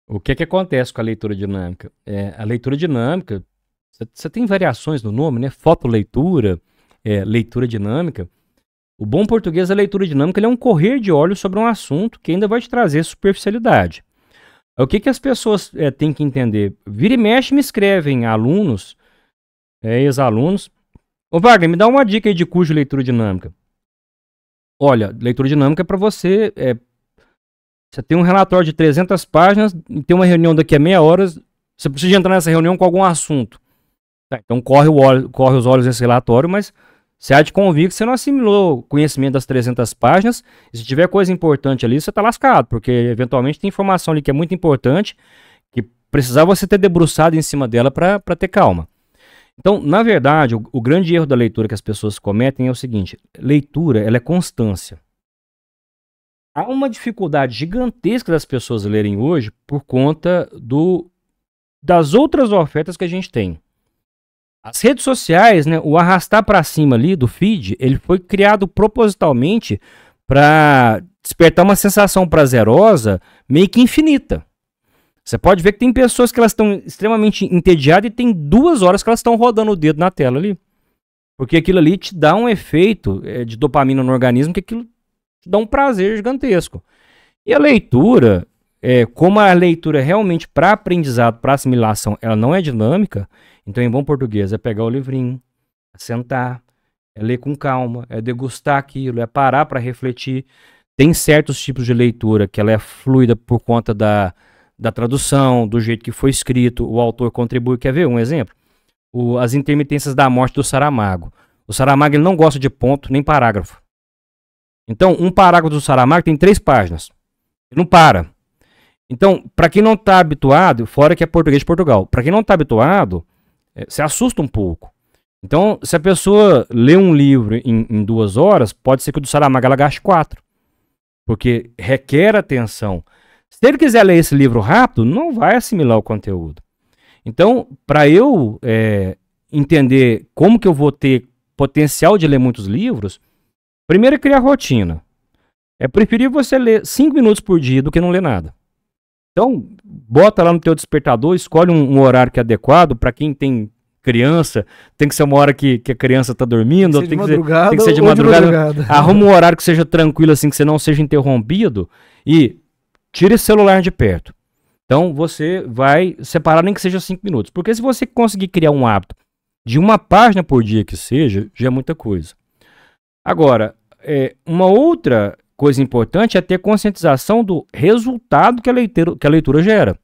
O que, que acontece com a leitura dinâmica? É, a leitura dinâmica, você tem variações no nome, né? Fotoleitura, é, leitura dinâmica. O bom português a é leitura dinâmica é um correr de olhos sobre um assunto que ainda vai te trazer superficialidade. O que, que as pessoas é, têm que entender? Vira e mexe me escrevem alunos é, ex-alunos. Ô, Wagner, me dá uma dica aí de curso de leitura dinâmica. Olha, leitura dinâmica é para você. É, você tem um relatório de 300 páginas e tem uma reunião daqui a meia hora. Você precisa entrar nessa reunião com algum assunto. Tá, então corre, olho, corre, os olhos nesse relatório, mas você há de convir que você não assimilou o conhecimento das 300 páginas. E se tiver coisa importante ali, você está lascado, porque eventualmente tem informação ali que é muito importante, que precisava você ter debruçado em cima dela para ter calma. Então, na verdade, o, o, grande erro da leitura que as pessoas cometem é o seguinte: leitura ela é constância. Há uma dificuldade gigantesca das pessoas lerem hoje por conta do das outras ofertas que a gente tem. As redes sociais, né, o arrastar para cima ali do feed, ele foi criado propositalmente para despertar uma sensação prazerosa meio que infinita. Você pode ver que tem pessoas que elas estão extremamente entediadas e tem duas horas que elas estão rodando o dedo na tela ali. Porque aquilo ali te dá um efeito é, de dopamina no organismo que aquilo te dá um prazer gigantesco. E a leitura, é, como a leitura é realmente para aprendizado, para assimilação, ela não é dinâmica, então em bom português é pegar o livrinho, é sentar, é ler com calma, é degustar aquilo, é parar para refletir. Tem certos tipos de leitura que ela é fluida por conta da da tradução, do jeito que foi escrito, o autor contribui. Quer ver um exemplo? O, as intermitências da morte do Saramago. O Saramago não gosta de ponto nem parágrafo. Então, um parágrafo do Saramago tem três páginas. Ele não para. Então, para quem não está habituado, fora que é português de Portugal, para quem não está habituado, é, se assusta um pouco. Então, se a pessoa lê um livro em, em duas horas, pode ser que o do Saramago ela gaste quatro. Porque requer atenção. Se ele quiser ler esse livro rápido, não vai assimilar o conteúdo. Então, para eu é, entender como que eu vou ter potencial de ler muitos livros, primeiro é criar rotina. É preferir você ler cinco minutos por dia do que não ler nada. Então, bota lá no teu despertador, escolhe um, um horário que é adequado para quem tem criança, tem que ser uma hora que, que a criança está dormindo, tem que, ser, tem que ser de madrugada. De madrugada. Arruma um horário que seja tranquilo, assim, que você não seja interrompido. E Tire esse celular de perto. Então você vai separar nem que seja 5 minutos. Porque se você conseguir criar um hábito de uma página por dia que seja, já é muita coisa. Agora, é, uma outra coisa importante é ter conscientização do resultado que a leitura, que a leitura gera.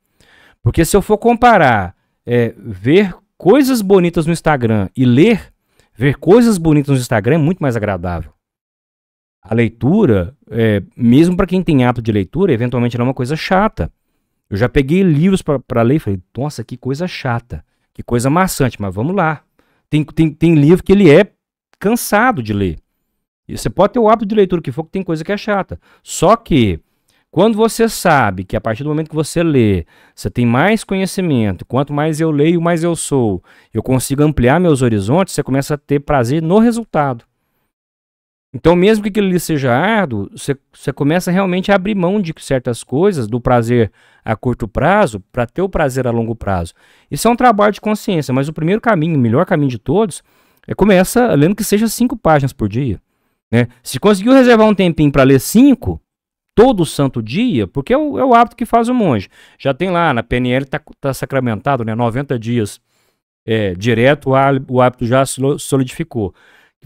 Porque se eu for comparar é, ver coisas bonitas no Instagram e ler, ver coisas bonitas no Instagram é muito mais agradável. A leitura, é, mesmo para quem tem hábito de leitura, eventualmente ela é uma coisa chata. Eu já peguei livros para ler e falei, nossa, que coisa chata, que coisa maçante, mas vamos lá. Tem, tem, tem livro que ele é cansado de ler. E você pode ter o hábito de leitura que for, que tem coisa que é chata. Só que, quando você sabe que a partir do momento que você lê, você tem mais conhecimento, quanto mais eu leio, mais eu sou, eu consigo ampliar meus horizontes, você começa a ter prazer no resultado. Então, mesmo que aquilo lhe seja árduo, você começa realmente a abrir mão de certas coisas, do prazer a curto prazo, para ter o prazer a longo prazo. Isso é um trabalho de consciência, mas o primeiro caminho, o melhor caminho de todos, é começa lendo que seja cinco páginas por dia. Né? Se conseguiu reservar um tempinho para ler cinco, todo santo dia, porque é o, é o, hábito que faz o monge. Já tem lá, na PNL está tá sacramentado, né? 90 dias é, direto, o hábito já solidificou.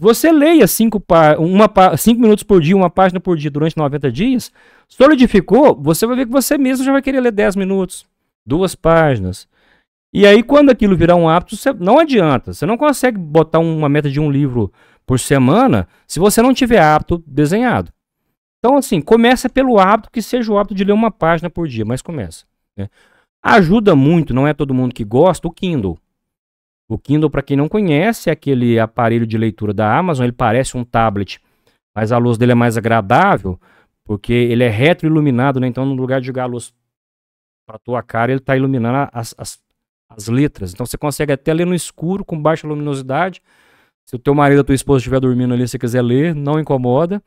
Você leia cinco, uma, cinco minutos por dia, uma página por dia durante 90 dias. Solidificou, você vai ver que você mesmo já vai querer ler 10 minutos, duas páginas. E aí, quando aquilo virar um hábito, você, não adianta. Você não consegue botar uma meta de um livro por semana se você não tiver hábito desenhado. Então, assim, começa pelo hábito, que seja o hábito de ler uma página por dia, mas começa. Né? Ajuda muito, não é todo mundo que gosta, o Kindle. O Kindle, para quem não conhece, é aquele aparelho de leitura da Amazon. Ele parece um tablet, mas a luz dele é mais agradável, porque ele é retroiluminado, né? Então, no lugar de jogar a luz para tua cara, ele está iluminando as, as, as letras. Então, você consegue até ler no escuro, com baixa luminosidade. Se o teu marido ou tua esposa estiver dormindo ali, se quiser ler, não incomoda.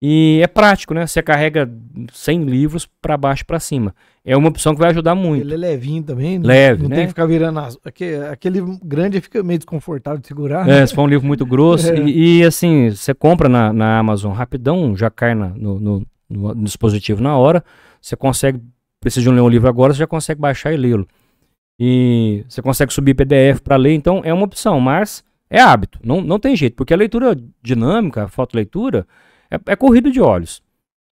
E é prático, né? Você carrega 100 livros para baixo para cima. É uma opção que vai ajudar muito. Ele é levinho também, né? Leve, não né? tem que ficar virando as... aquele, grande fica meio desconfortável de segurar. É, né? se for um livro muito grosso. É. E, e, assim, você compra na, na Amazon rapidão, já cai na, no, no, no, dispositivo na hora. Você consegue, precisa ler um livro agora, você já consegue baixar e lê-lo. E você consegue subir PDF para ler, então é uma opção, mas é hábito, não, não tem jeito, porque a leitura dinâmica, a fotoleitura, leitura é, é corrida de olhos.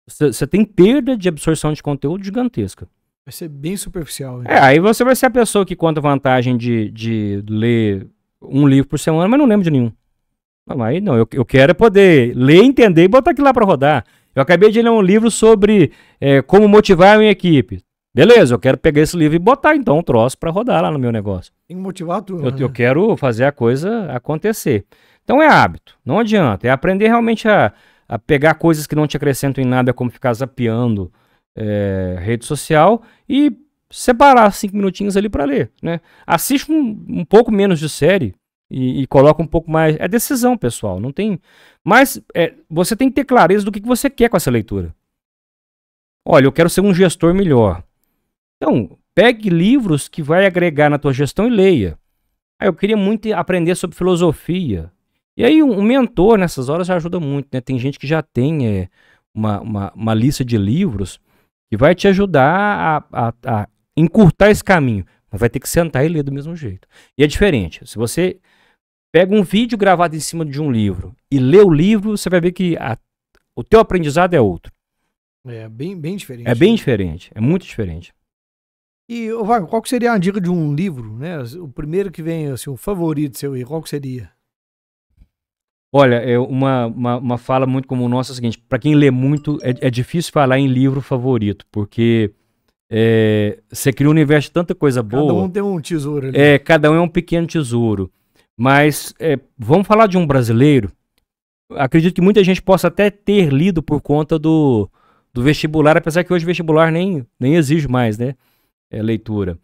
Você tem perda de absorção de conteúdo gigantesca. Vai ser bem superficial. Então. É, aí você vai ser a pessoa que conta vantagem de, de ler um livro por semana, mas não lembro de nenhum. Não, aí não, eu, eu quero é poder ler, entender e botar aquilo lá para rodar. Eu acabei de ler um livro sobre é, como motivar a minha equipe. Beleza, eu quero pegar esse livro e botar então um troço para rodar lá no meu negócio. Tem que motivar tudo. Eu, né? eu quero fazer a coisa acontecer. Então é hábito, não adianta. É aprender realmente a, a pegar coisas que não te acrescentam em nada, como ficar zapeando é, rede social e separar cinco minutinhos ali para ler, né? Assiste um, um, pouco menos de série e, e, coloca um pouco mais. É decisão, pessoal. Não tem. Mas é, você tem que ter clareza do que, que você quer com essa leitura. Olha, eu quero ser um gestor melhor. Então, pegue livros que vai agregar na tua gestão e leia. Ah, eu queria muito aprender sobre filosofia. E aí um, mentor nessas horas já ajuda muito, né? Tem gente que já tem é, uma, uma, uma, lista de livros que vai te ajudar a, a, a encurtar esse caminho. Mas vai ter que sentar e ler do mesmo jeito. E é diferente. Se você pega um vídeo gravado em cima de um livro e lê o livro, você vai ver que a, o teu aprendizado é outro. É bem, bem diferente. É bem diferente. É muito diferente. E, Vago, qual seria a dica de um livro, né? O primeiro que vem, assim, o favorito seu aí, qual seria? Olha, é uma, uma, uma, fala muito como nossa é a seguinte: para quem lê muito, é, é, difícil falar em livro favorito, porque é, você cria um universo de tanta coisa boa. Cada um tem um tesouro ali. É, cada um é um pequeno tesouro. Mas é, vamos falar de um brasileiro. Acredito que muita gente possa até ter lido por conta do, do vestibular, apesar que hoje o vestibular nem, nem exige mais, né? É, leitura.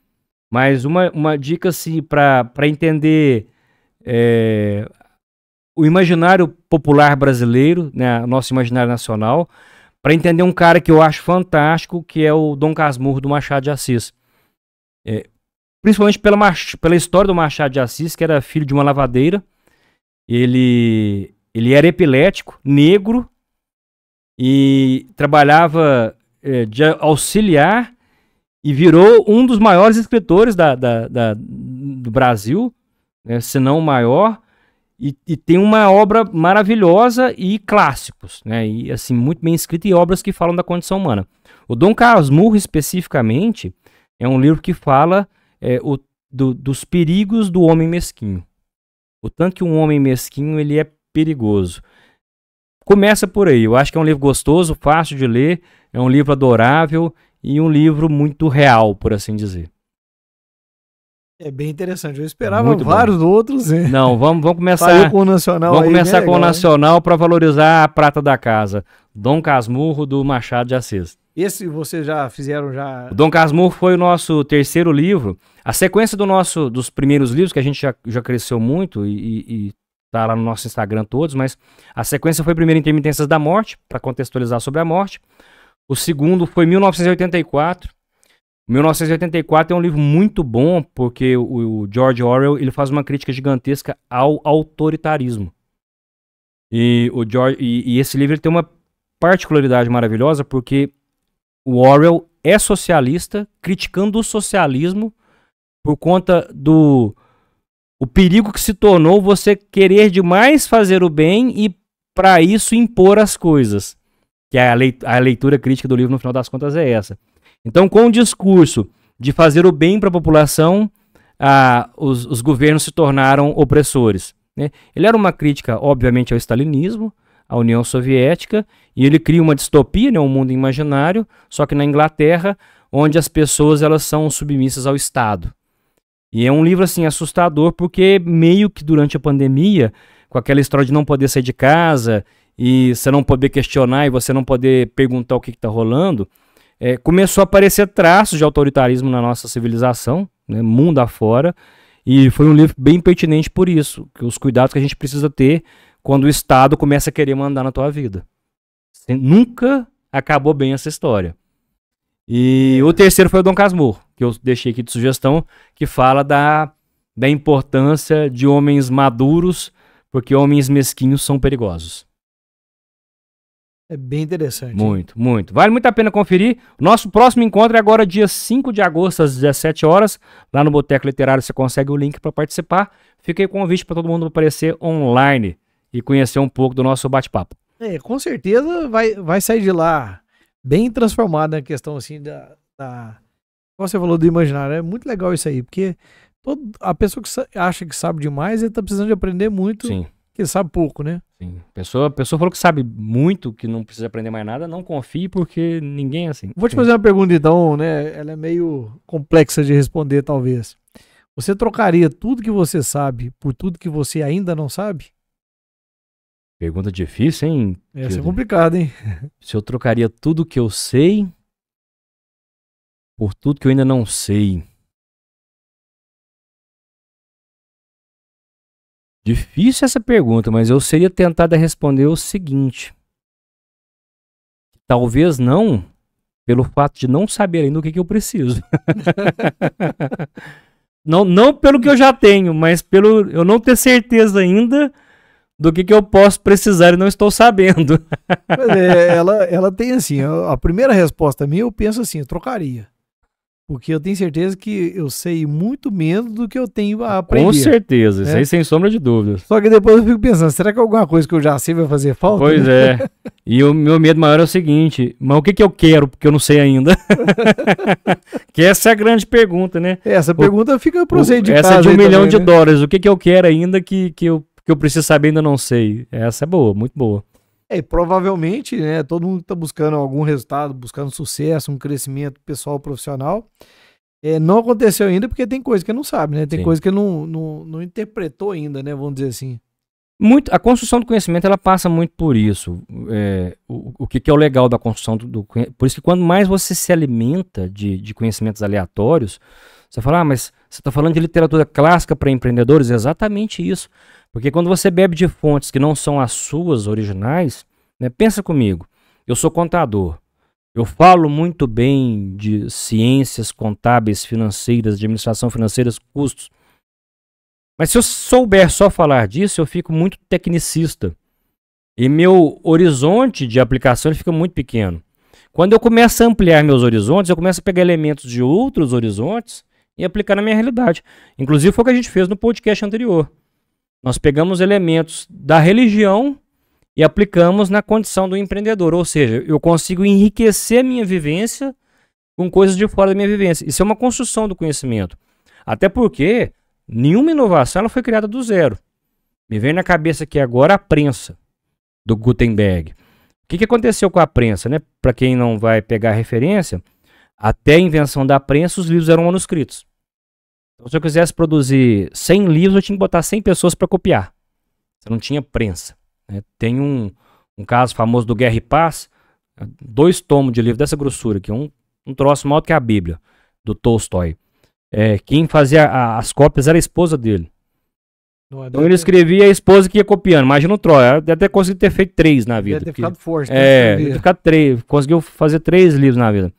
Mas uma, uma dica assim, para entender é, o imaginário popular brasileiro, né, nosso imaginário nacional, para entender um cara que eu acho fantástico, que é o Dom Casmurro do Machado de Assis. É, principalmente pela, pela história do Machado de Assis, que era filho de uma lavadeira. Ele, ele era epilético, negro, e trabalhava é, de auxiliar e virou um dos maiores escritores da, da, da do Brasil, né, se não o maior. E, e, tem uma obra maravilhosa e clássicos, né? E assim muito bem escrita e obras que falam da condição humana. O Dom Carlos Murro especificamente é um livro que fala é, o, do, dos perigos do homem mesquinho. O tanto que um homem mesquinho ele é perigoso. Começa por aí. Eu acho que é um livro gostoso, fácil de ler, é um livro adorável e um livro muito real, por assim dizer. É bem interessante. Eu é esperava Muito vários bom. outros. Hein? Não, vamos, vamos começar. com o Nacional. Vamos aí, né? começar legal, com o Nacional para valorizar a prata da casa. Dom Casmurro do Machado de Assis. Esse vocês já fizeram já. O Dom Casmurro foi o nosso terceiro livro. A sequência do nosso dos primeiros livros que a gente já, já cresceu muito e, está tá lá no nosso Instagram todos, mas a sequência foi primeiro Intermitências da Morte para contextualizar sobre a morte. O segundo foi 1984 1984 é um livro muito bom porque o, George Orwell ele faz uma crítica gigantesca ao autoritarismo. E, o George, e, e esse livro tem uma particularidade maravilhosa porque o Orwell é socialista criticando o socialismo por conta do o perigo que se tornou você querer demais fazer o bem e para isso impor as coisas. Que a, leit a leitura crítica do livro no final das contas é essa. Então, com o discurso de fazer o bem para a população, ah, os, os, governos se tornaram opressores. Né? Ele era uma crítica, obviamente, ao stalinismo, à União Soviética, e ele cria uma distopia, né, um mundo imaginário, só que na Inglaterra, onde as pessoas elas são submissas ao Estado. E é um livro assim assustador porque meio que durante a pandemia, com aquela história de não poder sair de casa e você não poder questionar e você não poder perguntar o que está rolando, é, começou a aparecer traços de autoritarismo na nossa civilização, né, mundo afora, e foi um livro bem pertinente por isso, que os cuidados que a gente precisa ter quando o Estado começa a querer mandar na tua vida. Você nunca acabou bem essa história. E o terceiro foi o Dom Casmurro, que eu deixei aqui de sugestão, que fala da, da importância de homens maduros, porque homens mesquinhos são perigosos. É bem interessante. Muito, hein? muito. Vale muito a pena conferir. Nosso próximo encontro é agora dia 5 de agosto, às 17 horas. Lá no Boteco Literário você consegue o link para participar. Fiquei o convite para todo mundo aparecer online e conhecer um pouco do nosso bate-papo. É, com certeza vai, vai sair de lá bem transformado na né, questão assim da, da. Você falou do imaginário. É muito legal isso aí, porque todo, a pessoa que acha que sabe demais, ele tá precisando de aprender muito. Sim que sabe pouco, né? Sim. Pessoa, pessoa falou que sabe muito, que não precisa aprender mais nada, não confie, porque ninguém é assim. Vou te é. fazer uma pergunta, então, né? Ela é meio complexa de responder, talvez. Você trocaria tudo que você sabe por tudo que você ainda não sabe? Pergunta difícil, hein? Essa é complicada, hein? Se eu trocaria tudo que eu sei por tudo que eu ainda não sei. Difícil essa pergunta, mas eu seria tentado a responder o seguinte. Talvez não, pelo fato de não saber ainda o que, que eu preciso. não, não pelo que eu já tenho, mas pelo eu não ter certeza ainda do que, que eu posso precisar e não estou sabendo. É, ela, ela tem assim, a primeira resposta minha eu penso assim, eu trocaria. Porque eu tenho certeza que eu sei muito menos do que eu tenho a aprender. Com certeza, né? isso é. aí sem sombra de dúvida. Só que depois eu fico pensando, será que alguma coisa que eu já sei vai fazer falta? Pois né? é. E o meu medo maior é o seguinte, mas o que, que eu quero porque eu não sei ainda? que essa é a grande pergunta, né? Essa pergunta fica para você de Essa é de um milhão também, de né? dólares, o que, que eu quero ainda que, que, eu, que eu preciso saber ainda não sei? Essa é boa, muito boa. É, provavelmente, né? Todo mundo está buscando algum resultado, buscando sucesso, um crescimento pessoal, profissional. É, não aconteceu ainda porque tem coisa que não sabe, né? Tem Sim. coisa que não, não, não interpretou ainda, né? Vamos dizer assim. Muito, a construção do conhecimento ela passa muito por isso. É, o, o que, que, é o legal da construção do, do, Por isso que quanto mais você se alimenta de, de conhecimentos aleatórios, você fala, ah, mas você está falando de literatura clássica para empreendedores? É exatamente isso. Porque quando você bebe de fontes que não são as suas originais, né, pensa comigo, eu sou contador. Eu falo muito bem de ciências contábeis, financeiras, de administração financeira, custos. Mas se eu souber só falar disso, eu fico muito tecnicista. E meu horizonte de aplicação fica muito pequeno. Quando eu começo a ampliar meus horizontes, eu começo a pegar elementos de outros horizontes e aplicar na minha realidade. Inclusive foi o que a gente fez no podcast anterior. Nós pegamos elementos da religião e aplicamos na condição do empreendedor, ou seja, eu consigo enriquecer a minha vivência com coisas de fora da minha vivência. Isso é uma construção do conhecimento. Até porque nenhuma inovação ela foi criada do zero. Me vem na cabeça aqui agora a prensa do Gutenberg. O que, que aconteceu com a prensa, né? Para quem não vai pegar referência, até a invenção da prensa, os livros eram manuscritos. Então, se eu quisesse produzir 100 livros, eu tinha que botar 100 pessoas para copiar. Você não tinha prensa. Né? Tem um, um caso famoso do Guerra e Paz, dois tomos de livro dessa grossura, que um, um troço maior do que a Bíblia, do Tolstói. É, quem fazia a, as cópias era a esposa dele. É então ele escrevia a esposa que ia copiando. Imagina o Troia. Deve ter conseguido ter feito três na vida. Deve ter ficado forte. Né? É, ter ficado três, conseguiu fazer três livros na vida.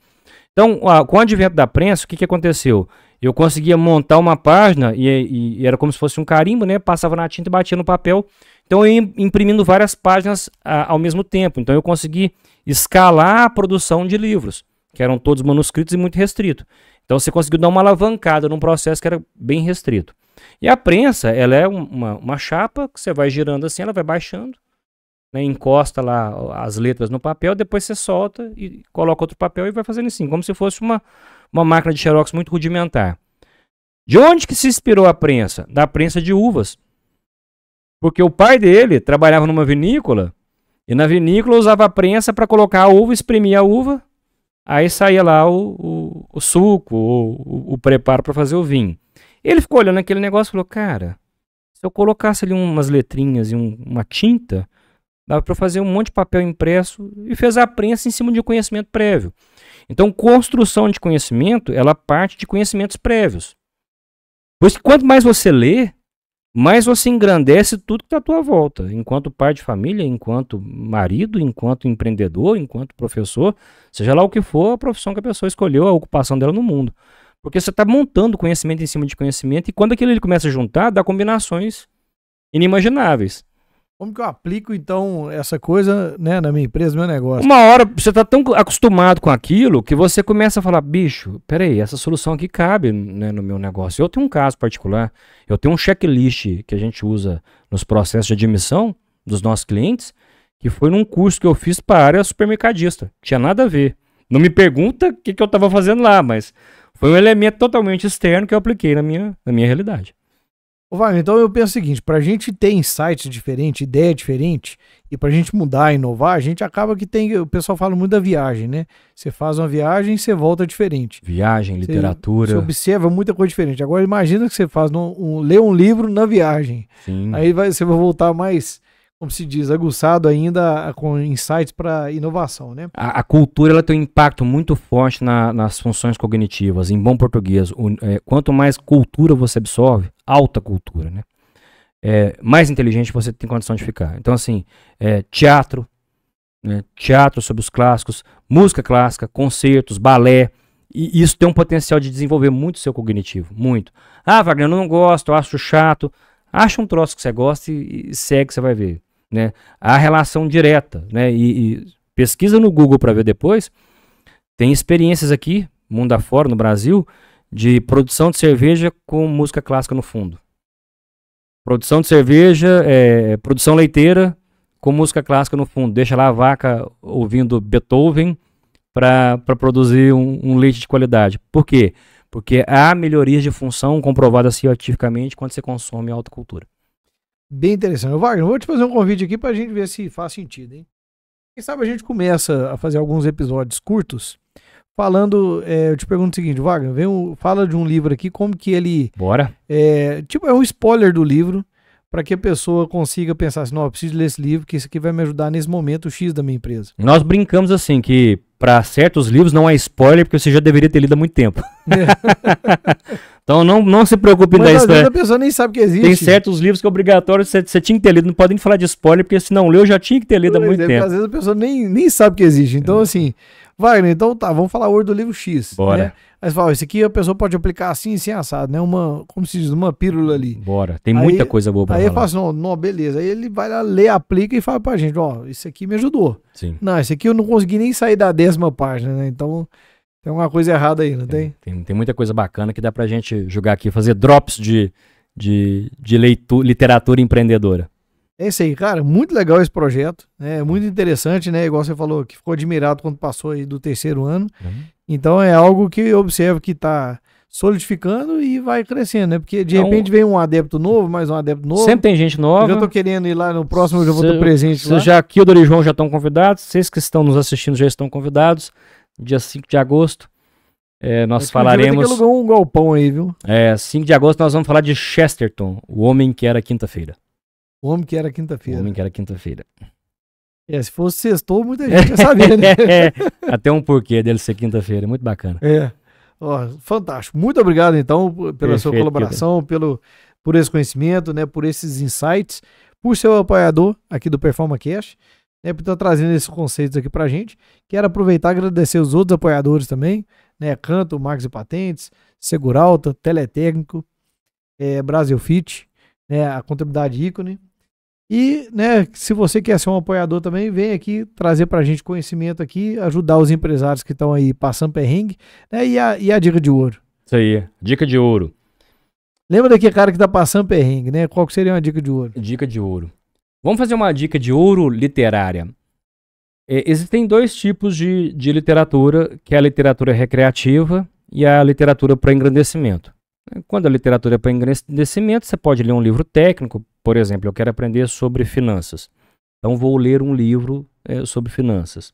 Então, com o advento da prensa, o que, que aconteceu? Eu conseguia montar uma página e, e, e era como se fosse um carimbo, né? Passava na tinta e batia no papel. Então, eu ia imprimindo várias páginas a, ao mesmo tempo. Então, eu consegui escalar a produção de livros, que eram todos manuscritos e muito restrito. Então, você conseguiu dar uma alavancada num processo que era bem restrito. E a prensa, ela é uma, uma chapa que você vai girando assim, ela vai baixando né, encosta lá as letras no papel, depois você solta e coloca outro papel e vai fazendo assim, como se fosse uma, uma máquina de xerox muito rudimentar. De onde que se inspirou a prensa? Da prensa de uvas. Porque o pai dele trabalhava numa vinícola e na vinícola usava a prensa para colocar a uva, exprimir a uva, aí saía lá o, o, o suco, o, o preparo para fazer o vinho. Ele ficou olhando aquele negócio e falou: Cara, se eu colocasse ali umas letrinhas e um, uma tinta, Dava para fazer um monte de papel impresso e fez a prensa em cima de um conhecimento prévio. Então, construção de conhecimento, ela parte de conhecimentos prévios. Pois quanto mais você lê, mais você engrandece tudo que está à tua volta. Enquanto pai de família, enquanto marido, enquanto empreendedor, enquanto professor, seja lá o que for a profissão que a pessoa escolheu, a ocupação dela no mundo. Porque você está montando conhecimento em cima de conhecimento e quando aquilo ele começa a juntar, dá combinações inimagináveis. Como que eu aplico, então, essa coisa né, na minha empresa, no meu negócio? Uma hora você está tão acostumado com aquilo que você começa a falar, bicho, peraí, essa solução aqui cabe né, no meu negócio. Eu tenho um caso particular, eu tenho um checklist que a gente usa nos processos de admissão dos nossos clientes, que foi num curso que eu fiz para a área supermercadista. Tinha nada a ver. Não me pergunta o que, que eu estava fazendo lá, mas foi um elemento totalmente externo que eu apliquei na minha, na minha realidade. Wagner, então eu penso o seguinte: para a gente ter insights diferentes, ideia diferente, e para a gente mudar, inovar, a gente acaba que tem. O pessoal fala muito da viagem, né? Você faz uma viagem e você volta diferente. Viagem, literatura. Você, você, observa muita coisa diferente. Agora, imagina que você faz um, um lê um livro na viagem. Sim. Aí vai, você vai voltar mais como se diz, aguçado ainda ah, com insights para inovação, né? A, a, cultura ela tem um impacto muito forte na, nas funções cognitivas. Em bom português, o, é, quanto mais cultura você absorve, alta cultura, né? É, mais inteligente você tem condição de ficar. Então, assim, é, teatro, né? teatro sobre os clássicos, música clássica, concertos, balé, e isso tem um potencial de desenvolver muito o seu cognitivo, muito. Ah, Wagner, eu não gosto, eu acho chato. Acha um troço que você gosta e segue, você vai ver. Né? Há relação direta. Né? E, e pesquisa no Google para ver depois. Tem experiências aqui, mundo afora, no Brasil, de produção de cerveja com música clássica no fundo. Produção de cerveja, é, produção leiteira com música clássica no fundo. Deixa lá a vaca ouvindo Beethoven para produzir um, um, leite de qualidade. Por quê? Porque há melhorias de função comprovadas cientificamente quando você consome autocultura bem interessante. Wagner, vou te fazer um convite aqui para a gente ver se faz sentido, hein? Quem sabe a gente começa a fazer alguns episódios curtos falando. É, eu te pergunto o seguinte, Wagner, vem um, fala de um livro aqui, como que ele. Bora. É, tipo, é um spoiler do livro para que a pessoa consiga pensar assim, não, eu preciso ler esse livro, que isso aqui vai me ajudar nesse momento X da minha empresa. Nós brincamos assim que para certos livros não é spoiler, porque você já deveria ter lido há muito tempo. É. então não, não se preocupe Mas, da história. a pessoa nem sabe que existe. Tem certos livros que é obrigatório, você, você tinha que ter lido. Não podem falar de spoiler, porque se não leu, já tinha que ter lido Por há muito exemplo, tempo. Às vezes a pessoa nem, nem sabe que existe. Então, é. assim, Wagner, então tá, vamos falar hoje do livro X. Né? Bora. Né? Mas fala, esse aqui a pessoa pode aplicar assim, assim, assado, né? Uma, como se diz, uma pílula ali. Bora, tem muita aí, coisa boa pra aí falar. Aí eu falo assim, não, não, beleza. Aí ele vai lá, lê, aplica e fala pra gente, ó, isso aqui me ajudou. Sim. Não, esse aqui eu não consegui nem sair da décima página, né? Então tem uma coisa errada aí, não tem? Tem, tem, tem muita coisa bacana que dá pra gente jogar aqui, fazer drops de, de, de leitura, literatura empreendedora. É isso aí, cara. Muito legal esse projeto. Né? É né? muito interessante, né? Igual você falou, que ficou admirado quando passou aí do terceiro ano. Uhum. Então é algo que eu observo que está solidificando e vai crescendo, né? Porque de então, repente vem um adepto novo, mais um adepto novo. Sempre tem gente nova. Eu já tô querendo ir lá no próximo, eu já vou estar presente se lá. já aqui, o Dori João já estão convidados, vocês que estão nos assistindo já estão convidados. Dia 5 de agosto, é, nós Acho falaremos... Que alugou um golpão aí, viu? É, 5 de agosto nós vamos falar de Chesterton, o homem que era quinta-feira. O homem que era quinta-feira. O homem que era quinta-feira. É, se fosse sextou, muita gente ia saber, né? É, é, até um porquê dele ser quinta-feira, é muito bacana. É. Oh, fantástico. Muito obrigado, então, pela Perfeito, sua colaboração, pelo, por esse conhecimento, né, por esses insights, por ser o apoiador aqui do Performa Cash, né, por estar tá trazendo esses conceitos aqui para a gente. Quero aproveitar e agradecer os outros apoiadores também, né, Canto, Marcos e Patentes, Seguralta, Teletécnico, é, Brasil Fit, né, a Contabilidade Ícone, e, né, se você quer ser um apoiador também, vem aqui trazer para a gente conhecimento aqui, ajudar os empresários que estão aí passando perrengue, né, e a, e a dica de ouro. Isso aí, dica de ouro. Lembra daquele cara que tá passando perrengue, né? Qual seria uma dica de ouro? Dica de ouro. Vamos fazer uma dica de ouro literária. É, existem dois tipos de, de literatura, que é a literatura recreativa e a literatura para engrandecimento. Quando a literatura é para engrandecimento, você pode ler um livro técnico, por exemplo, eu quero aprender sobre finanças. Então vou ler um livro é, sobre finanças.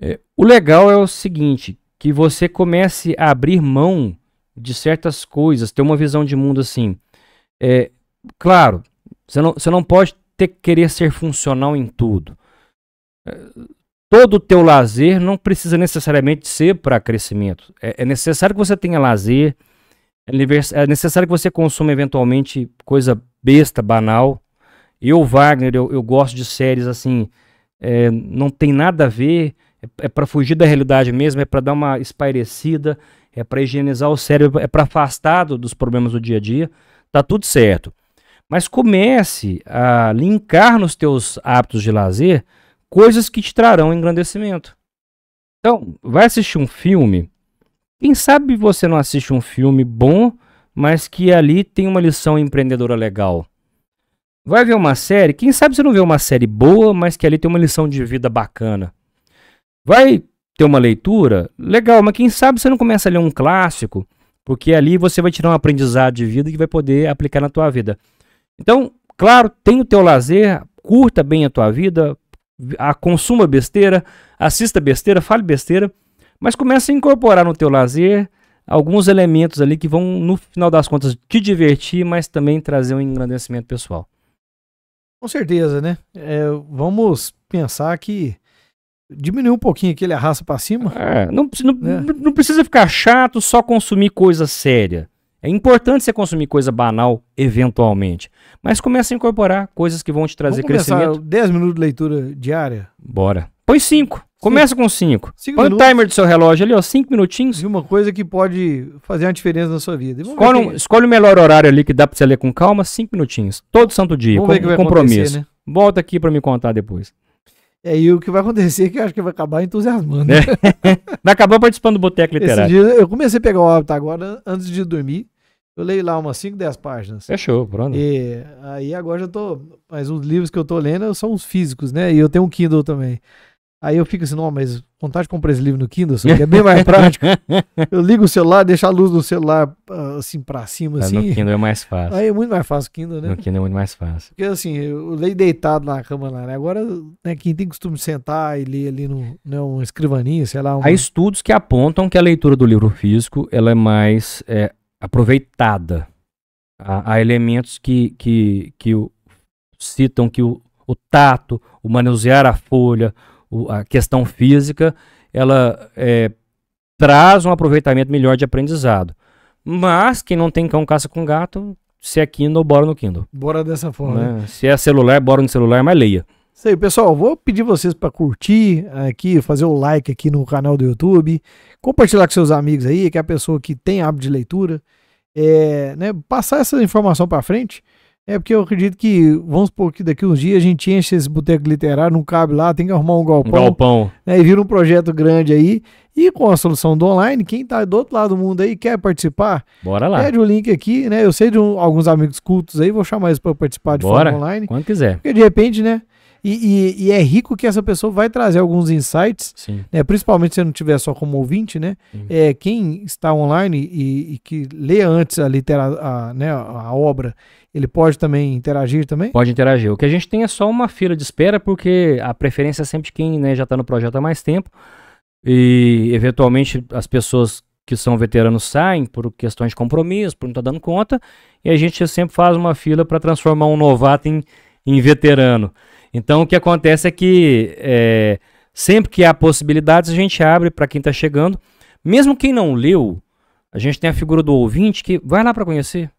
É, o legal é o seguinte, que você comece a abrir mão de certas coisas, ter uma visão de mundo assim. É, claro, você não, você não pode ter que querer ser funcional em tudo. É, todo o teu lazer não precisa necessariamente ser para crescimento. É, é necessário que você tenha lazer, é, é necessário que você consuma eventualmente coisa besta, banal. Eu, Wagner, eu, eu gosto de séries assim, é, não tem nada a ver, é, é para fugir da realidade mesmo, é para dar uma espairecida, é para higienizar o cérebro, é para afastar do, dos problemas do dia a dia. Tá tudo certo. Mas comece a linkar nos teus hábitos de lazer coisas que te trarão engrandecimento. Então, vai assistir um filme, quem sabe você não assiste um filme bom, mas que ali tem uma lição empreendedora legal. Vai ver uma série, quem sabe você não vê uma série boa, mas que ali tem uma lição de vida bacana. Vai ter uma leitura, legal, mas quem sabe você não começa a ler um clássico, porque ali você vai tirar um aprendizado de vida que vai poder aplicar na tua vida. Então, claro, tem o teu lazer, curta bem a tua vida, a consuma besteira, assista besteira, fale besteira, mas começa a incorporar no teu lazer alguns elementos ali que vão, no final das contas, te divertir, mas também trazer um engrandecimento pessoal. Com certeza, né? É, vamos pensar que diminuir um pouquinho aquele arrasta para cima. É, não, né? não, não precisa ficar chato só consumir coisa séria. É importante você consumir coisa banal, eventualmente. Mas começa a incorporar coisas que vão te trazer Vamos crescimento. 10 minutos de leitura diária? Bora. Põe 5. Começa com 5. Põe minutos. o timer do seu relógio ali, ó, 5 minutinhos. E uma coisa que pode fazer uma diferença na sua vida. Escolhe, um, escolhe, o melhor horário ali que dá pra você ler com calma, 5 minutinhos. Todo santo dia, vamos com, ver compromisso. Né? Volta aqui para me contar depois. É, e o que vai acontecer é que eu acho que vai acabar entusiasmando. Né? vai acabar participando do Boteco Literário. Dia, eu comecei a pegar o hábito agora, antes de dormir. Eu leio lá umas 5, 10 páginas. Fechou, pronto. E aí agora eu tô. Mas os livros que eu tô lendo são os físicos, né? E eu tenho um Kindle também. Aí eu fico assim, não, mas vontade de comprar esse livro no Kindle, que é bem mais prático. eu ligo o celular, deixo a luz do celular ah, assim pra cima, assim. No Kindle é mais fácil. Aí é muito mais fácil o Kindle, né? No Kindle é muito mais fácil. Porque assim, eu leio deitado na cama lá, né? Agora, né, quem tem costume de sentar e ler ali no, né, uma escrivaninha sei lá. Um... Há estudos que apontam que a leitura do livro físico, ela é mais é, aproveitada. Há, há, elementos que, que, que citam que o, o tato, o manusear a folha, o, a questão física, ela é, traz um aproveitamento melhor de aprendizado. Mas quem não tem cão caça com gato, se é Kindle, bora no Kindle. Bora dessa forma. Né? Né? Se é celular, bora no celular, mas leia. Isso aí, pessoal. Vou pedir vocês para curtir aqui, fazer o like aqui no canal do YouTube, compartilhar com seus amigos aí, que é a pessoa que tem hábito de leitura, é, né, passar essa informação para frente. É porque eu acredito que, vamos supor que daqui uns dias a gente enche esse boteco literário, não cabe lá, tem que arrumar um galpão. Um galpão. Né, e vira um projeto grande aí. E com a solução do online, quem está do outro lado do mundo aí quer participar, bora lá. Pede o link aqui, né? Eu sei de um, alguns amigos cultos aí, vou chamar eles para participar de bora, forma online. Quando quiser. Porque de repente, né? E, e, e, é rico que essa pessoa vai trazer alguns insights, né? principalmente se não tiver só como ouvinte, né? É, quem está online e, e, que lê antes a, litera, a, né, a obra, ele pode também interagir também? Pode interagir. O que a gente tem é só uma fila de espera, porque a preferência é sempre quem né, já está no projeto há mais tempo. E eventualmente as pessoas que são veteranos saem por questões de compromisso, por não estar tá dando conta, e a gente sempre faz uma fila para transformar um novato em, em veterano. Então o que acontece é que é, sempre que há possibilidades, a gente abre para quem está chegando. Mesmo quem não leu, a gente tem a figura do ouvinte que vai lá para conhecer.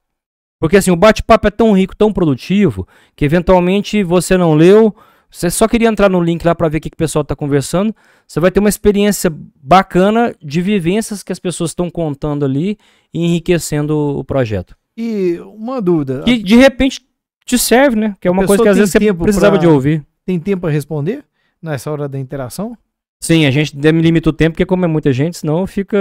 Porque assim, o bate-papo é tão rico, tão produtivo, que eventualmente você não leu, você só queria entrar no link lá para ver o que, que o pessoal está conversando. Você vai ter uma experiência bacana de vivências que as pessoas estão contando ali e enriquecendo o projeto. E uma dúvida. Que de repente te serve, né? Que é uma coisa que às vezes você precisava pra... de ouvir. Tem tempo para responder nessa hora da interação? Sim, a gente limita o tempo, porque como é muita gente, senão fica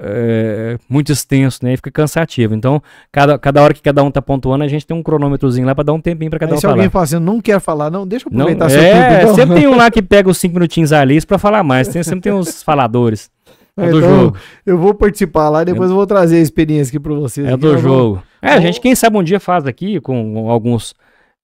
é, muito extenso, né? E fica cansativo. Então, cada, cada hora que cada um tá pontuando, a gente tem um cronômetrozinho lá para dar um tempinho para cada Aí um se falar. Se alguém fala assim, não quer falar, não, deixa eu aproveitar não, seu é, tempo. Então. Sempre tem um lá que pega os cinco minutinhos ali para falar mais. Tem, sempre tem uns faladores. É do então, jogo. Eu vou participar lá e depois eu... É. eu vou trazer a experiência aqui para vocês. É aqui, do né, jogo. Vou... É, a gente, quem sabe um dia faz aqui com alguns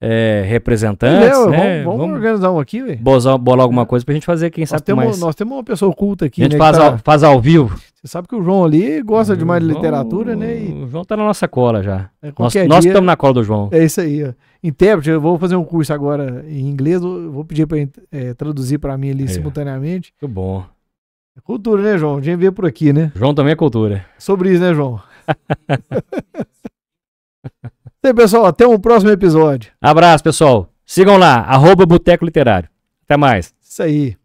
é, representantes. Léo, né? vamos, vamos, organizar um aqui, velho. Bolar alguma coisa pra gente fazer, quem nós sabe temos, mais. Nós temos uma pessoa culta aqui. A gente né, faz, tá... ao, faz ao vivo. Você sabe que o João ali gosta de demais João, de literatura, né? E... O João tá na nossa cola já. É, nós, dia, nós estamos na cola do João. É isso aí, ó. Intérprete, eu vou fazer um curso agora em inglês, vou pedir para é, traduzir para mim ali simultaneamente. Muito bom. É cultura, né, João? A gente vê por aqui, né? João também é cultura. Sobre isso, né, João? Bem, pessoal, até um próximo episódio. Abraço, pessoal. Sigam lá, arroba Boteco Literário. Até mais. Isso aí.